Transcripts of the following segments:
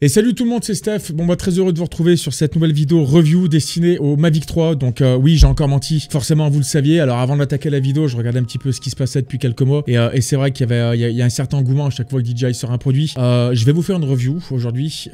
Et salut tout le monde, c'est Steph. Bon, bah, très heureux de vous retrouver sur cette nouvelle vidéo review destinée au Mavic 3. Donc, euh, oui, j'ai encore menti. Forcément, vous le saviez. Alors, avant d'attaquer la vidéo, je regardais un petit peu ce qui se passait depuis quelques mois. Et, euh, et c'est vrai qu'il y avait euh, il y, a un certain engouement à chaque fois que DJI sort un produit. Euh, je vais vous faire une review aujourd'hui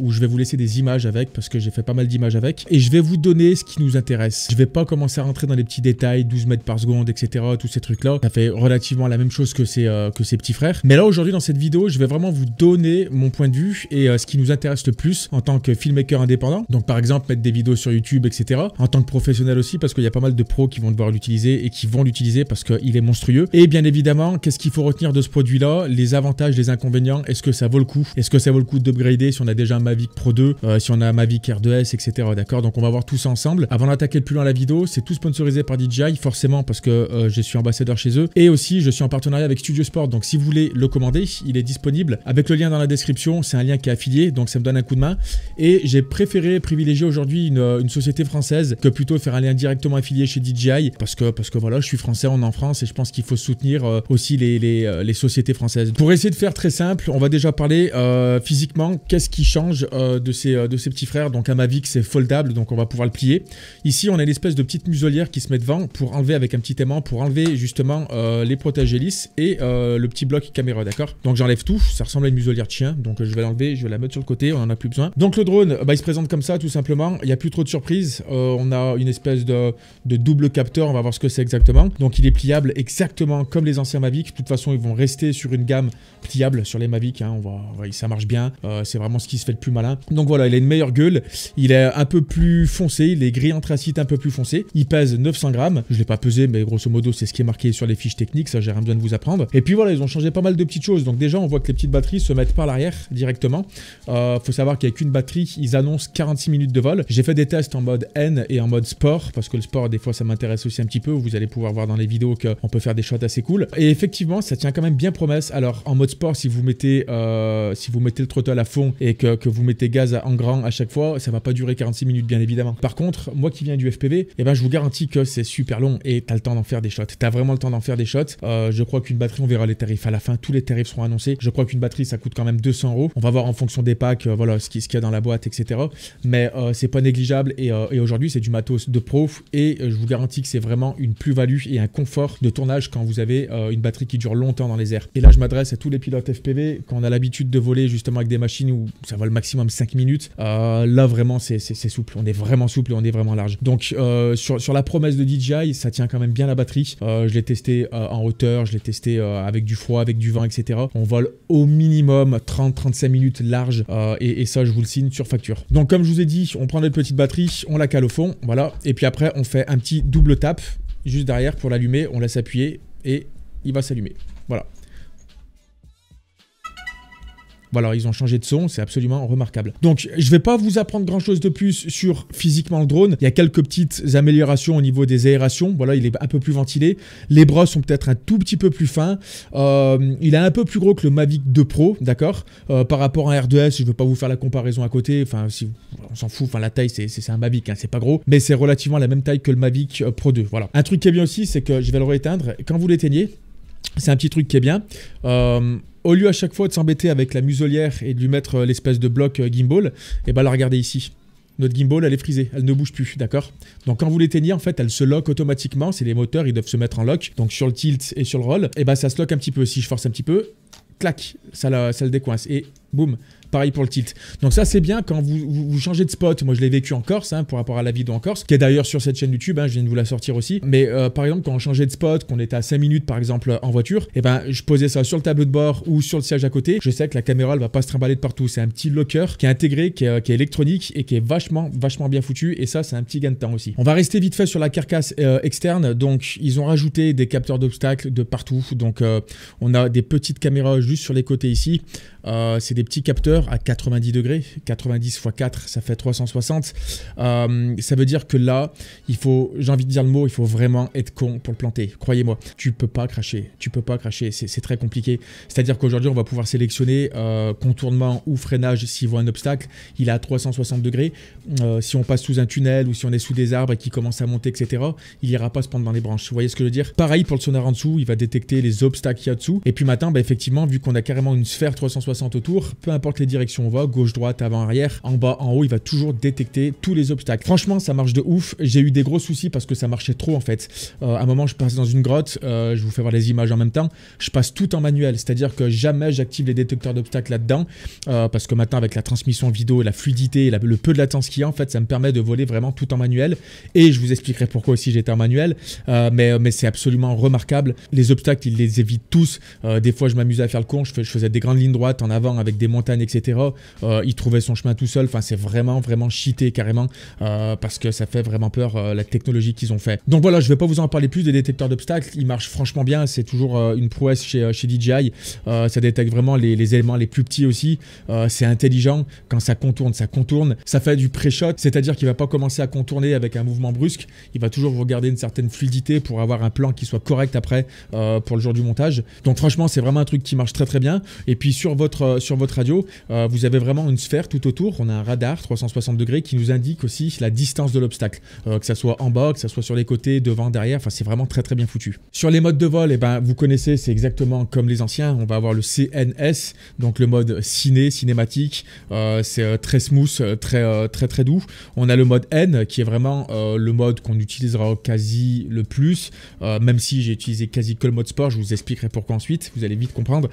où je vais vous laisser des images avec parce que j'ai fait pas mal d'images avec. Et je vais vous donner ce qui nous intéresse. Je vais pas commencer à rentrer dans les petits détails, 12 mètres par seconde, etc. Tous ces trucs-là. Ça fait relativement la même chose que ces, que ces petits frères. Mais là, aujourd'hui, dans cette vidéo, je vais vraiment vous donner mon point de vue et ce qui nous intéresse le plus en tant que filmmaker indépendant. Donc par exemple mettre des vidéos sur YouTube, etc. En tant que professionnel aussi parce qu'il y a pas mal de pros qui vont devoir l'utiliser et qui vont l'utiliser parce qu'il est monstrueux. Et bien évidemment, qu'est-ce qu'il faut retenir de ce produit-là Les avantages, les inconvénients. Est-ce que ça vaut le coup Est-ce que ça vaut le coup d'upgrader si on a déjà un Mavic Pro 2, euh, si on a un Mavic R2S, etc. D'accord Donc on va voir tout ça ensemble. Avant d'attaquer plus loin la vidéo, c'est tout sponsorisé par DJI forcément parce que euh, je suis ambassadeur chez eux et aussi je suis en partenariat avec Studio Sport. Donc si vous voulez le commander, il est disponible avec le lien dans la description. C'est un lien qui est affilié donc ça me donne un coup de main. Et j'ai préféré privilégier aujourd'hui une, euh, société française que plutôt faire un lien directement affilié chez DJI, parce que, parce que voilà, je suis français, on est en France, et je pense qu'il faut soutenir euh, aussi les, euh, les, sociétés françaises. Pour essayer de faire très simple, on va déjà parler physiquement, qu'est-ce qui change de, ces, de ces petits frères. Donc à ma que c'est foldable, donc on va pouvoir le plier. Ici, on a l'espèce de petite muselière qui se met devant pour enlever avec un petit aimant, pour enlever justement euh, les hélices et le petit bloc caméra, d'accord Donc j'enlève tout, ça ressemble à une muselière de chien, donc je vais l'enlever, je vais la mettre sur le côté, on en a plus besoin. Donc le drone, bah, il se présente comme ça tout simplement, il n'y a plus trop de surprises, euh, on a une espèce de, double capteur, on va voir ce que c'est exactement. Donc il est pliable exactement comme les anciens Mavic, de toute façon ils vont rester sur une gamme pliable sur les Mavic, hein. on ça marche bien, euh, c'est vraiment ce qui se fait le plus malin. Donc voilà, il a une meilleure gueule, il est un peu plus foncé, il est gris anthracite un peu plus foncé, il pèse 900 grammes, je ne l'ai pas pesé mais grosso modo c'est ce qui est marqué sur les fiches techniques, ça j'ai rien besoin de vous apprendre. Et puis voilà, ils ont changé pas mal de petites choses, donc déjà on voit que les petites batteries se mettent par l'arrière directement. Euh, faut savoir qu'avec une batterie. Ils annoncent 46 minutes de vol. J'ai fait des tests en mode N et en mode sport, parce que le sport, des fois, ça m'intéresse aussi un petit peu. Vous allez pouvoir voir dans les vidéos qu'on peut faire des shots assez cool. Et effectivement, ça tient quand même bien promesse. Alors, en mode sport, si vous mettez, euh, si vous mettez le throttle à fond et que, que vous mettez gaz en grand à chaque fois, ça va pas durer 46 minutes, bien évidemment. Par contre, moi qui viens du FPV, eh ben, je vous garantis que c'est super long et as le temps d'en faire des shots. Tu as vraiment le temps d'en faire des shots. Euh, je crois qu'une batterie, on verra les tarifs à la fin. Tous les tarifs seront annoncés. Je crois qu'une batterie, ça coûte quand même 200 euros. On va voir en fonction des des packs, euh, voilà ce qu'il ce qu'il y a dans la boîte, etc. Mais euh, c'est pas négligeable et, euh, et aujourd'hui c'est du matos de prof et je vous garantis que c'est vraiment une plus-value et un confort de tournage quand vous avez une batterie qui dure longtemps dans les airs. Et là je m'adresse à tous les pilotes FPV quand on a l'habitude de voler justement avec des machines où ça vole maximum 5 minutes. là vraiment c'est souple, on est vraiment souple et on est vraiment large. Donc sur, sur la promesse de DJI, ça tient quand même bien la batterie. je l'ai testé en hauteur, je l'ai testé avec du froid, avec du vent, etc. On vole au minimum 30-35 minutes large euh, et, et, ça je vous le signe sur facture. Donc comme je vous ai dit, on prend notre petite batterie, on la cale au fond, voilà, et puis après on fait un petit double tap juste derrière pour l'allumer, on laisse appuyer et il va s'allumer. Voilà, voilà, ils ont changé de son, c'est absolument remarquable. Donc, je vais pas vous apprendre grand chose de plus sur physiquement le drone. Il y a quelques petites améliorations au niveau des aérations. Voilà, il est un peu plus ventilé. Les bras sont peut-être un tout petit peu plus fins. Euh, il est un peu plus gros que le Mavic 2 Pro, d'accord euh, Par rapport à un R2S, je ne veux pas vous faire la comparaison à côté. Enfin, si, on s'en fout. Enfin, la taille, c'est un Mavic, hein, c'est pas gros. Mais c'est relativement la même taille que le Mavic euh, Pro 2. Voilà. Un truc qui est bien aussi, c'est que je vais le rééteindre. Quand vous l'éteignez, c'est un petit truc qui est bien au lieu à chaque fois de s'embêter avec la muselière et de lui mettre euh, l'espèce de bloc euh, gimbal, et eh ben la regardez ici. Notre gimbal, elle est frisée, elle ne bouge plus, d'accord Donc quand vous l'éteignez, en fait, elle se lock automatiquement. C'est les moteurs, ils doivent se mettre en lock. Donc sur le tilt et sur le roll, et eh ben ça se lock un petit peu. Si je force un petit peu, clac, ça, la, ça le décoince. Et Boum. Pareil pour le tilt. Donc ça c'est bien quand vous, changez de spot. Moi je l'ai vécu en Corse, pour hein, pour rapport à la vidéo en Corse, qui est d'ailleurs sur cette chaîne YouTube, hein, je viens de vous la sortir aussi. Mais euh, par exemple quand on changeait de spot, qu'on était à 5 minutes par exemple en voiture, et eh ben je posais ça sur le tableau de bord ou sur le siège à côté. Je sais que la caméra elle va pas se trimballer de partout. C'est un petit locker qui est intégré, qui est, électronique et qui est vachement vachement bien foutu. Et ça c'est un petit gain de temps aussi. On va rester vite fait sur la carcasse euh, externe. Donc ils ont rajouté des capteurs d'obstacles de partout. Donc euh, on a des petites caméras juste sur les côtés ici. c'est des petits capteurs à 90 degrés. 90 x 4, ça fait 360. Euh, ça veut dire que là, il faut, j'ai envie de dire le mot, il faut vraiment être con pour le planter. Croyez-moi, tu peux pas cracher. Tu peux pas cracher. C'est très compliqué. C'est-à-dire qu'aujourd'hui, on va pouvoir sélectionner euh, contournement ou freinage s'il voit un obstacle. Il a à 360 degrés. Euh, si on passe sous un tunnel ou si on est sous des arbres et qu'il commence à monter, etc., il ira pas se prendre dans les branches. Vous voyez ce que je veux dire Pareil pour le sonar en dessous, il va détecter les obstacles qu'il y a dessous. Et puis matin bah, effectivement, vu qu'on a carrément une sphère 360 autour, peu importe les directions on voit gauche, droite, avant, arrière, en bas, en haut, il va toujours détecter tous les obstacles. Franchement, ça marche de ouf. J'ai eu des gros soucis parce que ça marchait trop en fait. Euh, à un moment, je passe dans une grotte, euh, je vous fais voir les images en même temps, je passe tout en manuel, c'est-à-dire que jamais j'active les détecteurs d'obstacles là-dedans, euh, parce que maintenant avec la transmission vidéo, la fluidité le peu de latence qu'il y a, en fait, ça me permet de voler vraiment tout en manuel. Et je vous expliquerai pourquoi aussi j'étais en manuel, mais, mais c'est absolument remarquable. Les obstacles, ils les évitent tous. des fois, je m'amusais à faire le con, je, je faisais des grandes lignes droites en avant avec des montagnes, etc. Euh, il trouvait son chemin tout seul. Enfin, c'est vraiment, vraiment cheaté carrément euh, parce que ça fait vraiment peur euh, la technologie qu'ils ont fait. Donc voilà, je vais pas vous en parler plus des détecteurs d'obstacles. Ils marchent franchement bien. C'est toujours une prouesse chez, chez DJI. ça détecte vraiment les, éléments les plus petits aussi. c'est intelligent. Quand ça contourne, ça contourne. Ça fait du pré-shot, c'est-à-dire qu'il va pas commencer à contourner avec un mouvement brusque. Il va toujours vous garder une certaine fluidité pour avoir un plan qui soit correct après pour le jour du montage. Donc franchement, c'est vraiment un truc qui marche très très bien. Et puis sur votre sur votre radio, euh, vous avez vraiment une sphère tout autour. On a un radar 360 degrés qui nous indique aussi la distance de l'obstacle, euh, que ça soit en bas, que ça soit sur les côtés, devant, derrière. Enfin, c'est vraiment très très bien foutu. Sur les modes de vol, et eh ben vous connaissez, c'est exactement comme les anciens. On va avoir le CNS, donc le mode ciné, cinématique. Euh, c'est très smooth, très très très doux. On a le mode N qui est vraiment le mode qu'on utilisera quasi le plus, même si j'ai utilisé quasi que le mode sport. Je vous expliquerai pourquoi ensuite. Vous allez vite comprendre.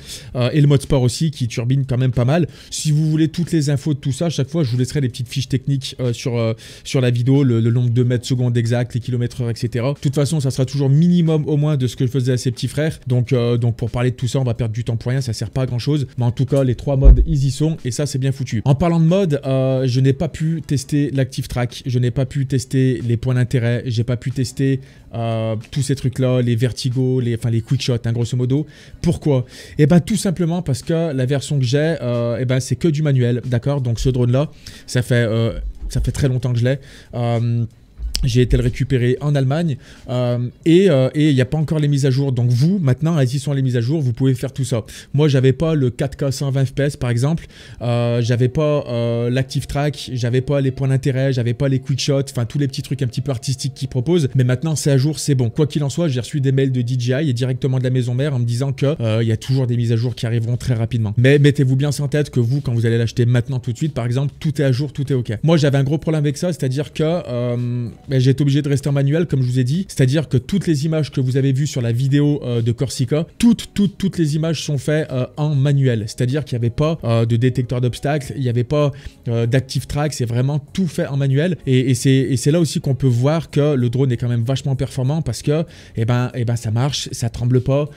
et le mode sport aussi qui turbine quand même pas mal. Si vous voulez toutes les infos de tout ça, chaque fois, je vous laisserai les petites fiches techniques euh, sur, euh, sur la vidéo, le, nombre de mètres secondes exact les kilomètres heure, etc. De toute façon, ça sera toujours minimum au moins de ce que je faisais à ses petits frères. Donc, euh, donc pour parler de tout ça, on va perdre du temps pour rien, ça sert pas à grand chose. Mais en tout cas, les trois modes, ils y sont et ça, c'est bien foutu. En parlant de mode, je n'ai pas pu tester l'active track, je n'ai pas pu tester les points d'intérêt, j'ai pas pu tester euh, tous ces trucs-là, les vertigos, les, enfin les quick shots, hein, grosso modo. Pourquoi Eh ben tout simplement parce que la version que j'ai, euh, eh ben c'est que du manuel, d'accord Donc ce drone-là, ça fait euh, ça fait très longtemps que je l'ai. J'ai été le récupérer en Allemagne euh, euh, et il n'y a pas encore les mises à jour. Donc vous, maintenant, elles y sont les mises à jour, vous pouvez faire tout ça. Moi, j'avais pas le 4K 120 fps par exemple, euh, j'avais pas euh, l'active track, j'avais pas les points d'intérêt, j'avais pas les quick shots, enfin tous les petits trucs un petit peu artistiques qu'ils proposent. Mais maintenant, c'est à jour, c'est bon. Quoi qu'il en soit, j'ai reçu des mails de DJI et directement de la maison mère en me disant que il y a toujours des mises à jour qui arriveront très rapidement. Mais mettez-vous bien en tête que vous, quand vous allez l'acheter maintenant tout de suite, par exemple, tout est à jour, tout est ok. Moi, j'avais un gros problème avec ça, c'est-à-dire que euh, j'ai été obligé de rester en manuel, comme je vous ai dit. C'est-à-dire que toutes les images que vous avez vues sur la vidéo euh, de Corsica, toutes, toutes, toutes les images sont faites euh, en manuel. C'est-à-dire qu'il n'y avait pas de détecteur d'obstacles, il n'y avait pas d'active track, c'est vraiment tout fait en manuel. Et, c'est là aussi qu'on peut voir que le drone est quand même vachement performant parce que eh ben, eh ben, ça marche, ça tremble pas,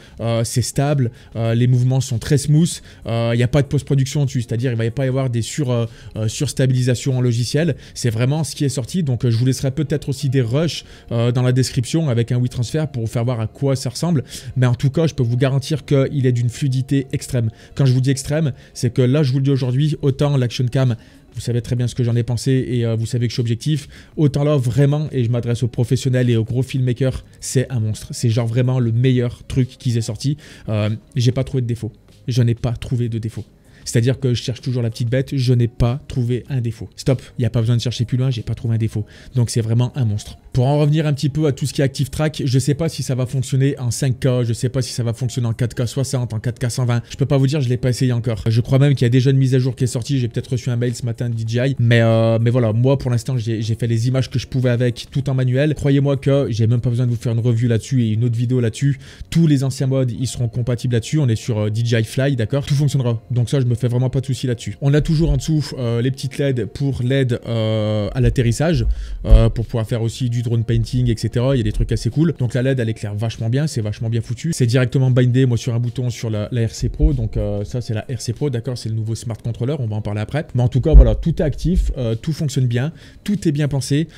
c'est stable, les mouvements sont très smooth, il n'y a pas de post-production dessus, c'est-à-dire qu'il ne va pas y avoir des sur, surstabilisations en logiciel. C'est vraiment ce qui est sorti, donc je vous laisserai peut-être aussi des rushs euh, dans la description avec un transfert pour vous faire voir à quoi ça ressemble. Mais en tout cas, je peux vous garantir qu'il est d'une fluidité extrême. Quand je vous dis extrême, c'est que là, je vous le dis aujourd'hui, autant l'Action Cam vous savez très bien ce que j'en ai pensé et euh, vous savez que je suis objectif. Autant là, vraiment, et je m'adresse aux professionnels et aux gros filmmakers, c'est un monstre. C'est genre vraiment le meilleur truc qu'ils aient sorti. Euh, j'ai pas trouvé de défaut. Je n'ai pas trouvé de défaut. C'est-à-dire que je cherche toujours la petite bête, je n'ai pas trouvé un défaut. Stop, il n'y a pas besoin de chercher plus loin, j'ai pas trouvé un défaut. Donc c'est vraiment un monstre. Pour en revenir un petit peu à tout ce qui est Active Track, je sais pas si ça va fonctionner en 5K, je sais pas si ça va fonctionner en 4K 60, en 4K 120. Je peux pas vous dire, je l'ai pas essayé encore. Je crois même qu'il y a déjà une mise à jour qui est sortie, j'ai peut-être reçu un mail ce matin de DJI, mais euh, mais voilà, moi pour l'instant j'ai fait les images que je pouvais avec tout en manuel. Croyez-moi que j'ai même pas besoin de vous faire une revue là-dessus et une autre vidéo là-dessus. Tous les anciens modes ils seront compatibles là-dessus. On est sur euh, DJI Fly, d'accord Tout fonctionnera. Donc ça je me fait vraiment pas de souci là-dessus. On a toujours en dessous euh, les petites LED pour l'aide euh, à l'atterrissage, euh, pour pouvoir faire aussi du drone painting, etc. Il y a des trucs assez cool. Donc la LED, elle éclaire vachement bien, c'est vachement bien foutu. C'est directement bindé, moi, sur un bouton sur la, RC Pro. Donc ça, c'est la RC Pro, d'accord, c'est le nouveau Smart Controller, on va en parler après. Mais en tout cas, voilà, tout est actif, tout fonctionne bien, tout est bien pensé.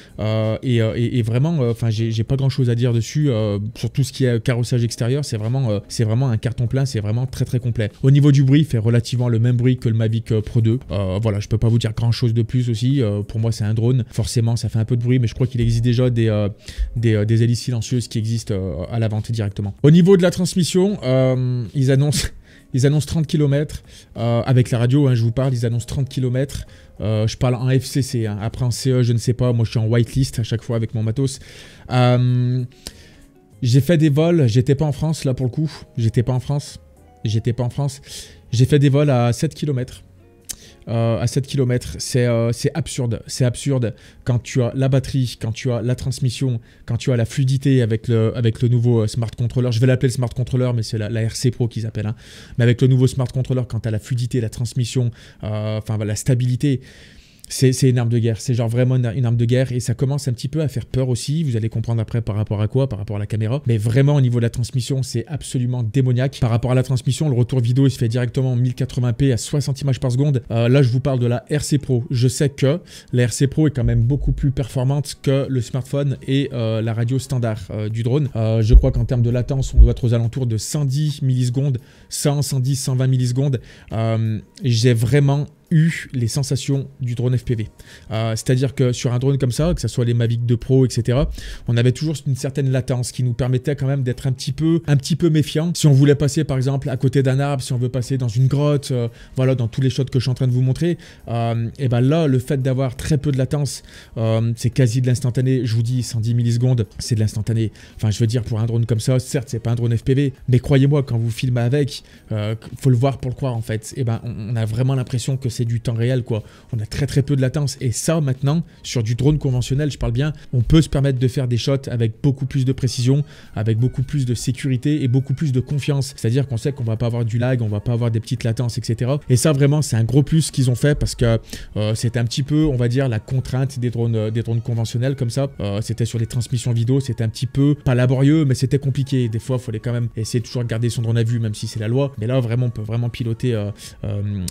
Et, vraiment, enfin, j'ai pas grand-chose à dire dessus, sur tout ce qui est carrossage extérieur, c'est vraiment, c'est vraiment un carton plein, c'est vraiment très très complet. Au niveau du bruit, il fait relativement le même bruit que le Mavic euh, Pro 2. Euh, voilà, je peux pas vous dire grand chose de plus aussi. Euh, pour moi, c'est un drone. Forcément, ça fait un peu de bruit, mais je crois qu'il existe déjà des, des, hélices silencieuses qui existent à la vente directement. Au niveau de la transmission, ils annoncent. Ils annoncent 30 km. avec la radio, hein, je vous parle, ils annoncent 30 km. je parle en FCC. Hein. Après, en CE, je ne sais pas. Moi, je suis en whitelist à chaque fois avec mon matos. j'ai fait des vols. J'étais pas en France, là, pour le coup. J'étais pas en France. J'étais pas en France. J'ai fait des vols à 7 km. Euh, à 7 km, euh, c'est absurde. C'est absurde quand tu as la batterie, quand tu as la transmission, quand tu as la fluidité avec le, avec le nouveau euh, smart controller. Je vais l'appeler le smart controller, mais c'est la, RC Pro qu'ils appellent. Hein. Mais avec le nouveau smart controller, quand tu as la fluidité, la transmission, enfin la stabilité. C'est une arme de guerre. C'est genre vraiment une, arme de guerre et ça commence un petit peu à faire peur aussi. Vous allez comprendre après par rapport à quoi, par rapport à la caméra. Mais vraiment, au niveau de la transmission, c'est absolument démoniaque. Par rapport à la transmission, le retour vidéo il se fait directement en 1080p à 60 images par seconde. Euh, là, je vous parle de la RC Pro. Je sais que la RC Pro est quand même beaucoup plus performante que le smartphone et euh, la radio standard euh, du drone. je crois qu'en termes de latence, on doit être aux alentours de 110 millisecondes, 100, 110, 120 millisecondes. J'ai vraiment eu les sensations du drone FPV. Euh, c'est-à-dire que sur un drone comme ça, que ce soit les Mavic 2 Pro, etc., on avait toujours une certaine latence qui nous permettait quand même d'être un petit peu, un petit peu méfiant. Si on voulait passer par exemple à côté d'un arbre, si on veut passer dans une grotte, euh, voilà, dans tous les shots que je suis en train de vous montrer, euh, et ben là, le fait d'avoir très peu de latence, c'est quasi de l'instantané. Je vous dis 110 millisecondes, c'est de l'instantané. Enfin, je veux dire pour un drone comme ça, certes, c'est pas un drone FPV, mais croyez-moi, quand vous filmez avec, faut le voir pour le croire en fait. Et ben, on a vraiment l'impression que c'est du temps réel quoi. On a très très peu de latence et ça maintenant sur du drone conventionnel, je parle bien, on peut se permettre de faire des shots avec beaucoup plus de précision, avec beaucoup plus de sécurité et beaucoup plus de confiance. C'est-à-dire qu'on sait qu'on va pas avoir du lag, on va pas avoir des petites latences, etc. Et ça vraiment c'est un gros plus qu'ils ont fait parce que euh, c'était un petit peu, on va dire, la contrainte des drones, euh, des drones conventionnels comme ça. Euh, c'était sur les transmissions vidéo, c'était un petit peu pas laborieux, mais c'était compliqué. Des fois, il fallait quand même essayer de toujours garder son drone à vue, même si c'est la loi. Mais là, vraiment, on peut vraiment piloter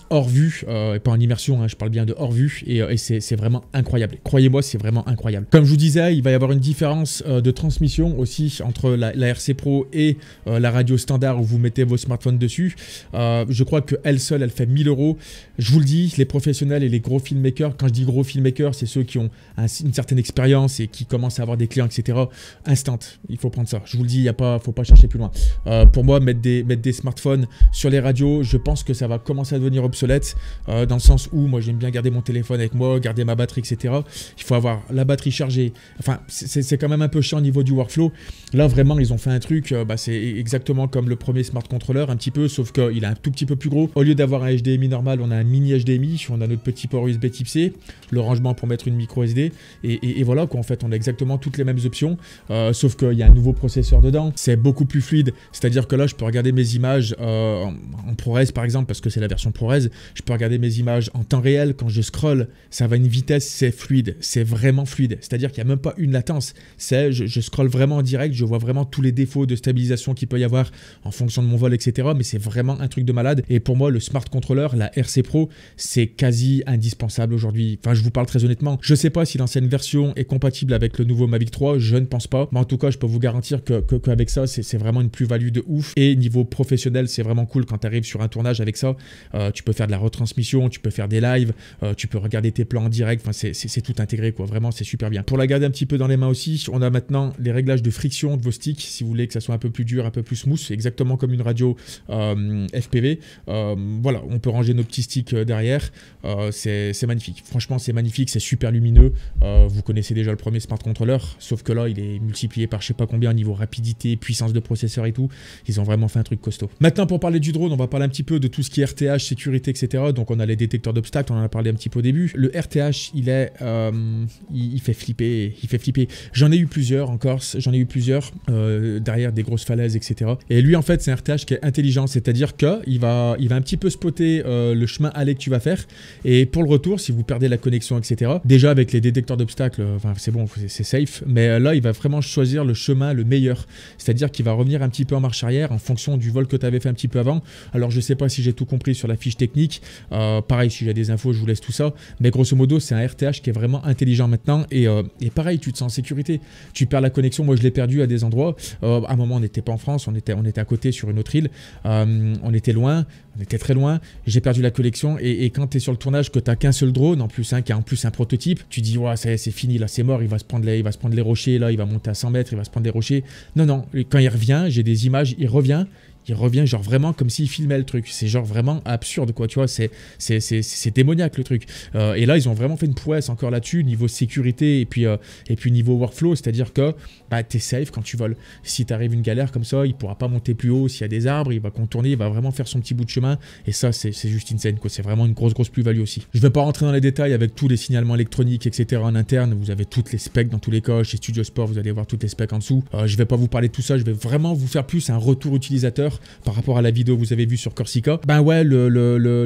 hors vue pas en immersion, hein, je parle bien de hors vue, et, euh, c'est vraiment incroyable. Croyez-moi, c'est vraiment incroyable. Comme je vous disais, il va y avoir une différence euh, de transmission aussi entre la, RC Pro et euh, la radio standard où vous mettez vos smartphones dessus. je crois que elle seule, elle fait 1000 euros. Je vous le dis, les professionnels et les gros filmmakers, quand je dis gros filmmakers, c'est ceux qui ont une certaine expérience et qui commencent à avoir des clients, etc. Instant, il faut prendre ça. Je vous le dis, il ne faut pas chercher plus loin. pour moi, mettre des, smartphones sur les radios, je pense que ça va commencer à devenir obsolète dans le sens où moi j'aime bien garder mon téléphone avec moi, garder ma batterie, etc. Il faut avoir la batterie chargée. Enfin, c'est quand même un peu chiant au niveau du workflow. Là, vraiment, ils ont fait un truc, euh, bah, c'est exactement comme le premier smart controller, un petit peu, sauf qu'il est un tout petit peu plus gros. Au lieu d'avoir un HDMI normal, on a un mini HDMI, on a notre petit port USB type C, le rangement pour mettre une micro SD, et, voilà, qu'en fait, on a exactement toutes les mêmes options, euh, sauf qu'il y a un nouveau processeur dedans. C'est beaucoup plus fluide, c'est-à-dire que là, je peux regarder mes images euh, en, en ProRes, par exemple, parce que c'est la version ProRes, je peux regarder mes images en temps réel, quand je scroll, ça va à une vitesse, c'est fluide, c'est vraiment fluide. C'est-à-dire qu'il n'y a même pas une latence. C'est, je, scroll vraiment en direct, je vois vraiment tous les défauts de stabilisation qu'il peut y avoir en fonction de mon vol, etc. Mais c'est vraiment un truc de malade. Et pour moi, le Smart Controller, la RC Pro, c'est quasi indispensable aujourd'hui. Enfin, je vous parle très honnêtement. Je sais pas si l'ancienne version est compatible avec le nouveau Mavic 3, je ne pense pas. Mais en tout cas, je peux vous garantir que avec ça, c'est vraiment une plus-value de ouf. Et niveau professionnel, c'est vraiment cool quand tu arrives sur un tournage avec ça. Euh, tu peux faire de la retransmission, tu peux faire des lives, euh, tu peux regarder tes plans en direct, enfin, c'est tout intégré, quoi. Vraiment, c'est super bien. Pour la garder un petit peu dans les mains aussi, on a maintenant les réglages de friction de vos sticks, si vous voulez que ça soit un peu plus dur, un peu plus smooth, exactement comme une radio euh, FPV. Euh, voilà, on peut ranger nos petits sticks derrière, c'est magnifique. Franchement, c'est magnifique, c'est super lumineux. vous connaissez déjà le premier smart controller, sauf que là, il est multiplié par je sais pas combien niveau rapidité, puissance de processeur et tout. Ils ont vraiment fait un truc costaud. Maintenant, pour parler du drone, on va parler un petit peu de tout ce qui est RTH, sécurité, etc. Donc, on a les détecteurs d'obstacles, on en a parlé un petit peu au début. Le RTH, il est, euh, il, fait flipper, il fait flipper. J'en ai eu plusieurs en Corse, j'en ai eu plusieurs euh, derrière des grosses falaises, etc. Et lui, en fait, c'est un RTH qui est intelligent, c'est-à-dire que il va, il va un petit peu spotter euh, le chemin aller que tu vas faire. Et pour le retour, si vous perdez la connexion, etc. Déjà avec les détecteurs d'obstacles, c'est bon, c'est safe. Mais là, il va vraiment choisir le chemin le meilleur, c'est-à-dire qu'il va revenir un petit peu en marche arrière en fonction du vol que tu avais fait un petit peu avant. Alors je sais pas si j'ai tout compris sur la fiche technique. Euh, pareil, si j'ai des infos, je vous laisse tout ça. Mais grosso modo, c'est un RTH qui est vraiment intelligent maintenant. Euh, et, pareil, tu te sens en sécurité. Tu perds la connexion. Moi, je l'ai perdu à des endroits. Euh, à un moment, on n'était pas en France. On était, on était à côté sur une autre île. Euh, on était loin. On était très loin. J'ai perdu la connexion. Et, quand tu es sur le tournage, que tu qu'un seul drone, en plus, un qui a en plus un prototype, tu dis, c'est fini. Là, c'est mort. Il va, se prendre les, il va se prendre les rochers. Là, il va monter à 100 mètres. Il va se prendre les rochers. Non, non. Quand il revient, j'ai des images. Il revient il revient genre vraiment comme s'il filmait le truc. C'est genre vraiment absurde quoi, tu vois, c'est démoniaque le truc. Euh, et là, ils ont vraiment fait une prouesse encore là-dessus, niveau sécurité et puis, euh, et puis niveau workflow, c'est-à-dire que bah, t'es safe quand tu voles. Si t'arrives une galère comme ça, il pourra pas monter plus haut s'il y a des arbres, il va contourner, il va vraiment faire son petit bout de chemin. Et ça, c'est juste insane quoi, c'est vraiment une grosse grosse plus-value aussi. Je vais pas rentrer dans les détails avec tous les signalements électroniques, etc. en interne, vous avez toutes les specs dans tous les coches et Studio Sport, vous allez voir toutes les specs en dessous. Euh, je vais pas vous parler de tout ça, je vais vraiment vous faire plus un retour utilisateur par rapport à la vidéo que vous avez vue sur Corsica. Ben ouais, le,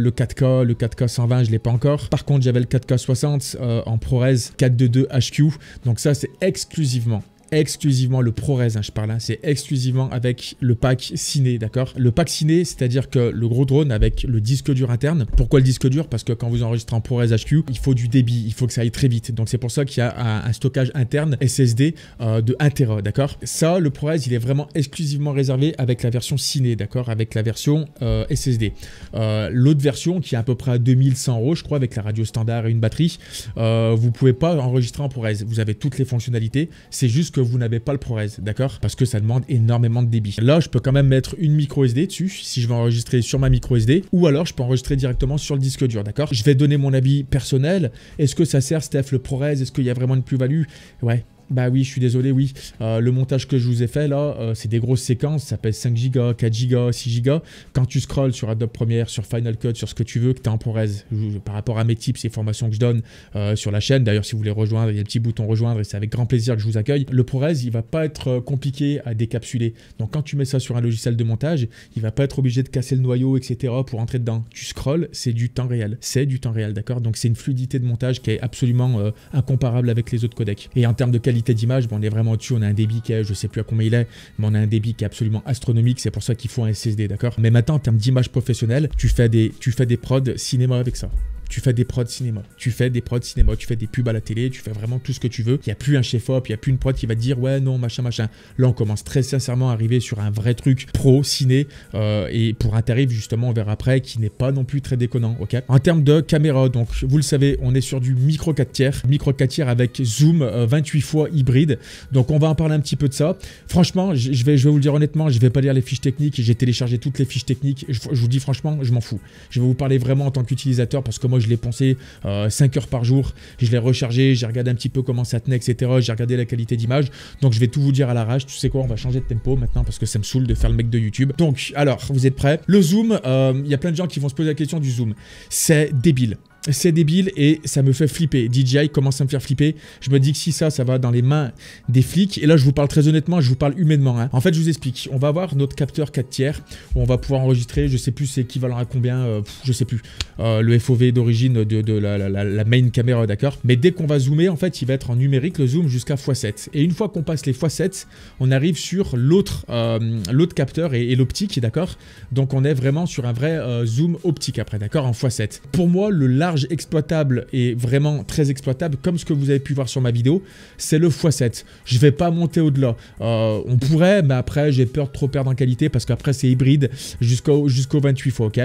4K, le 4K 120, je l'ai pas encore. Par contre, j'avais le 4K 60 euh, en ProRes 422 HQ. Donc ça, c'est exclusivement exclusivement le ProRes, hein, je parle, là, hein, c'est exclusivement avec le pack ciné, d'accord Le pack ciné, c'est-à-dire que le gros drone avec le disque dur interne. Pourquoi le disque dur Parce que quand vous enregistrez en ProRes HQ, il faut du débit, il faut que ça aille très vite. Donc c'est pour ça qu'il y a un, stockage interne SSD euh, de 1 Tera, d'accord Ça, le ProRes, il est vraiment exclusivement réservé avec la version ciné, d'accord Avec la version euh, SSD. Euh, l'autre version qui est à peu près à 2100 euros, je crois, avec la radio standard et une batterie, vous pouvez pas enregistrer en ProRes. Vous avez toutes les fonctionnalités. C'est juste que vous n'avez pas le ProRes, d'accord Parce que ça demande énormément de débit. Là, je peux quand même mettre une micro SD dessus, si je vais enregistrer sur ma micro SD, ou alors je peux enregistrer directement sur le disque dur, d'accord Je vais donner mon avis personnel. Est-ce que ça sert, Steph, le ProRes Est-ce qu'il y a vraiment une plus-value Ouais, bah oui, je suis désolé, oui. Euh, le montage que je vous ai fait là, euh, c'est des grosses séquences, ça pèse 5 Go, 4 Go, 6 Go. Quand tu scrolls sur Adobe Premiere, sur Final Cut, sur ce que tu veux, que tu es en par rapport à mes tips et formations que je donne euh, sur la chaîne, d'ailleurs si vous voulez rejoindre, il y a le petit bouton rejoindre et c'est avec grand plaisir que je vous accueille. Le ProRes, il va pas être compliqué à décapsuler. Donc quand tu mets ça sur un logiciel de montage, il va pas être obligé de casser le noyau, etc. pour entrer dedans. Tu scrolls, c'est du temps réel. C'est du temps réel, d'accord Donc c'est une fluidité de montage qui est absolument incomparable avec les autres codecs. Et en termes de qualité, d'image, bon on est vraiment dessus, on a un débit qui est, je sais plus à combien il est, mais on a un débit qui est absolument astronomique, c'est pour ça qu'il faut un SSD, d'accord Mais maintenant, en termes d'image professionnelle, tu fais des, tu fais des prods cinéma avec ça tu fais des prods cinéma, tu fais des prods cinéma, tu fais des pubs à la télé, tu fais vraiment tout ce que tu veux. Il n'y a plus un chef-op, il n'y a plus une prod qui va te dire ouais, non, machin, machin. Là, on commence très sincèrement à arriver sur un vrai truc pro ciné euh, et pour un tarif, justement, on verra après, qui n'est pas non plus très déconnant. ok en termes de caméra, donc vous le savez, on est sur du micro 4 tiers, micro 4 tiers avec zoom 28 euh, fois hybride. Donc on va en parler un petit peu de ça. Franchement, je vais, je vous le dire honnêtement, je vais pas lire les fiches techniques, j'ai téléchargé toutes les fiches techniques. je vous dis franchement, je m'en fous. Je vais vous parler vraiment en tant qu'utilisateur parce que moi, je l'ai poncé 5 euh, heures par jour, je l'ai rechargé, j'ai regardé un petit peu comment ça tenait, etc. J'ai regardé la qualité d'image. Donc je vais tout vous dire à l'arrache. Tu sais quoi, on va changer de tempo maintenant parce que ça me saoule de faire le mec de YouTube. Donc alors, vous êtes prêts Le zoom, euh, il y a plein de gens qui vont se poser la question du zoom. C'est débile. C'est débile et ça me fait flipper. DJI commence à me faire flipper. Je me dis que si ça, ça va dans les mains des flics. Et là, je vous parle très honnêtement, je vous parle humainement. Hein. En fait, je vous explique. On va avoir notre capteur 4 tiers où on va pouvoir enregistrer, je sais plus c'est équivalent à combien, euh, je sais plus, euh, le FOV d'origine de, la, main caméra, d'accord Mais dès qu'on va zoomer, en fait, il va être en numérique le zoom jusqu'à x7. Et une fois qu'on passe les x7, on arrive sur euh, l'autre capteur et, et l'optique, d'accord Donc on est vraiment sur un vrai zoom optique après, d'accord En x7. Pour moi, le large exploitable et vraiment très exploitable, comme ce que vous avez pu voir sur ma vidéo, c'est le x7. Je vais pas monter au-delà. Euh, on pourrait, mais après, j'ai peur de trop perdre en qualité parce qu'après, c'est hybride jusqu'au jusqu'au 28 fois, ok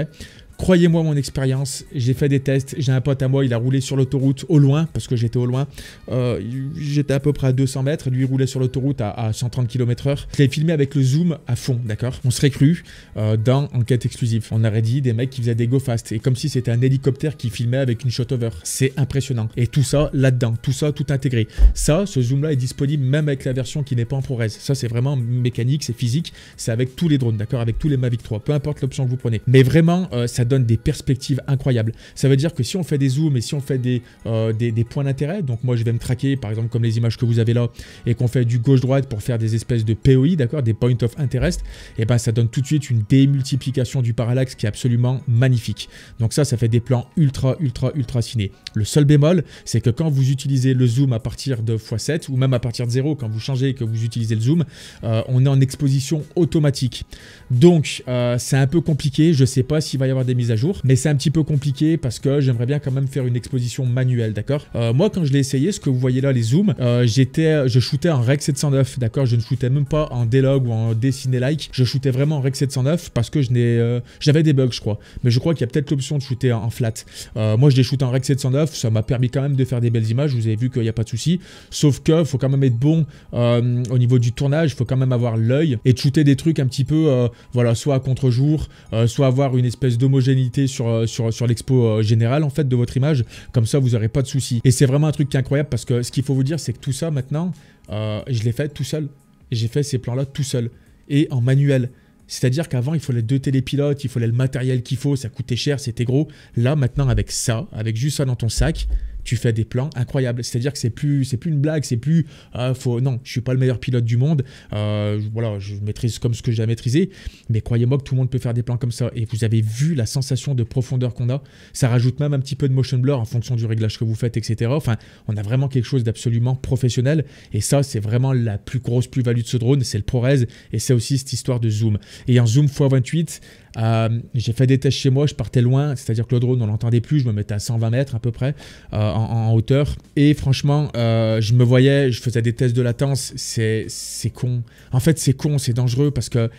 Croyez-moi mon expérience, j'ai fait des tests, j'ai un pote à moi, il a roulé sur l'autoroute au loin, parce que j'étais au loin, euh, j'étais à peu près à 200 mètres, lui roulait sur l'autoroute à, 130 km h Je l'ai filmé avec le zoom à fond, d'accord On serait cru euh, dans Enquête exclusive. On aurait dit des mecs qui faisaient des go fast, et comme si c'était un hélicoptère qui filmait avec une shot-over. C'est impressionnant. Et tout ça là-dedans, tout ça tout intégré. Ça, ce zoom-là est disponible même avec la version qui n'est pas en ProRes. Ça c'est vraiment mécanique, c'est physique, c'est avec tous les drones, d'accord Avec tous les Mavic 3, peu importe l'option que vous prenez. Mais vraiment, euh, ça donne des perspectives incroyables. Ça veut dire que si on fait des zooms et si on fait euh, des, des, points d'intérêt, donc moi je vais me traquer par exemple comme les images que vous avez là, et qu'on fait du gauche-droite pour faire des espèces de POI, d'accord, des points of interest, et eh ben ça donne tout de suite une démultiplication du parallaxe qui est absolument magnifique. Donc ça, ça fait des plans ultra, ultra, ultra ciné. Le seul bémol, c'est que quand vous utilisez le zoom à partir de x7 ou même à partir de 0, quand vous changez et que vous utilisez le zoom, euh, on est en exposition automatique. Donc euh, c'est un peu compliqué, je sais pas s'il va y avoir des mise à jour, mais c'est un petit peu compliqué parce que j'aimerais bien quand même faire une exposition manuelle, d'accord euh, Moi, quand je l'ai essayé, ce que vous voyez là, les zooms, euh, j'étais, je shootais en Rec 709, d'accord Je ne shootais même pas en Délog ou en dessiné like, je shootais vraiment en Rec 709 parce que je n'ai, euh, j'avais des bugs, je crois. Mais je crois qu'il y a peut-être l'option de shooter en, flat. moi, je l'ai shooté en Rec 709, ça m'a permis quand même de faire des belles images. Vous avez vu qu'il n'y a pas de souci, sauf que faut quand même être bon au niveau du tournage, faut quand même avoir l'œil et de shooter des trucs un petit peu, voilà, soit à contre-jour, soit avoir une espèce d'homogène sur, euh, sur, sur l'expo euh, générale en fait de votre image. Comme ça, vous aurez pas de soucis. Et c'est vraiment un truc qui est incroyable parce que ce qu'il faut vous dire, c'est que tout ça maintenant, euh, je l'ai fait tout seul. J'ai fait ces plans-là tout seul et en manuel. C'est-à-dire qu'avant, il fallait deux télépilotes, il fallait le matériel qu'il faut, ça coûtait cher, c'était gros. Là, maintenant, avec ça, avec juste ça dans ton sac, tu fais des plans incroyables. C'est-à-dire que c'est plus, c'est plus une blague, c'est plus, un hein, faut, non, je suis pas le meilleur pilote du monde. Euh, voilà, je maîtrise comme ce que j'ai à maîtriser, mais croyez-moi que tout le monde peut faire des plans comme ça. Et vous avez vu la sensation de profondeur qu'on a. Ça rajoute même un petit peu de motion blur en fonction du réglage que vous faites, etc. Enfin, on a vraiment quelque chose d'absolument professionnel. Et ça, c'est vraiment la plus grosse plus-value de ce drone, c'est le ProRes et c'est aussi cette histoire de zoom. Et en zoom x28 euh, j'ai fait des tests chez moi, je partais loin, c'est-à-dire que le drone, on l'entendait plus, je me mettais à 120 mètres à peu près euh, en, hauteur. Et franchement, euh, je me voyais, je faisais des tests de latence, c'est con. En fait, c'est con, c'est dangereux parce que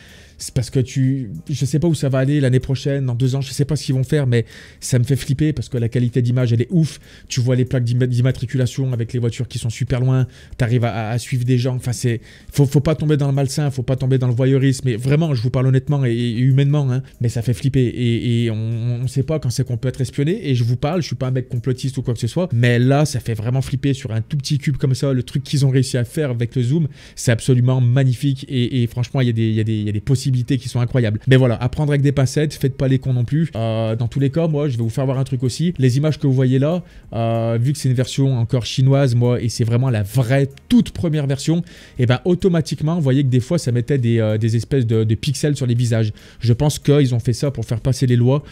c'est parce que tu, je sais pas où ça va aller l'année prochaine, dans deux ans, je sais pas ce qu'ils vont faire, mais ça me fait flipper parce que la qualité d'image elle est ouf. Tu vois les plaques d'immatriculation avec les voitures qui sont super loin, t'arrives à, à, suivre des gens. Enfin, c'est, faut, pas tomber dans le malsain, faut pas tomber dans le voyeurisme. Mais vraiment, je vous parle honnêtement et, humainement, hein, mais ça fait flipper. Et, on, ne sait pas quand c'est qu'on peut être espionné. Et je vous parle, je suis pas un mec complotiste ou quoi que ce soit, mais là, ça fait vraiment flipper sur un tout petit cube comme ça. Le truc qu'ils ont réussi à faire avec le zoom, c'est absolument magnifique. Et, franchement, il y, y, y a des possibilités qui sont incroyables. Mais voilà, apprendre avec des pincettes, faites pas les cons non plus. Euh, dans tous les cas, moi, je vais vous faire voir un truc aussi. Les images que vous voyez là, euh, vu que c'est une version encore chinoise, moi, et c'est vraiment la vraie toute première version, et eh ben automatiquement, vous voyez que des fois, ça mettait des, euh, espèces de, pixels sur les visages. Je pense qu'ils ont fait ça pour faire passer les lois,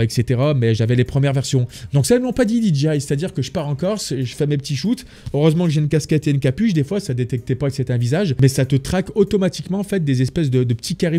etc. Mais j'avais les premières versions. Donc ça, ils m'ont pas dit DJI, c'est-à-dire que je pars en Corse, je fais mes petits shoots. Heureusement que j'ai une casquette et une capuche, des fois, ça détectait pas que c'était un visage, mais ça te traque automatiquement, en fait, des espèces de, de petits carrés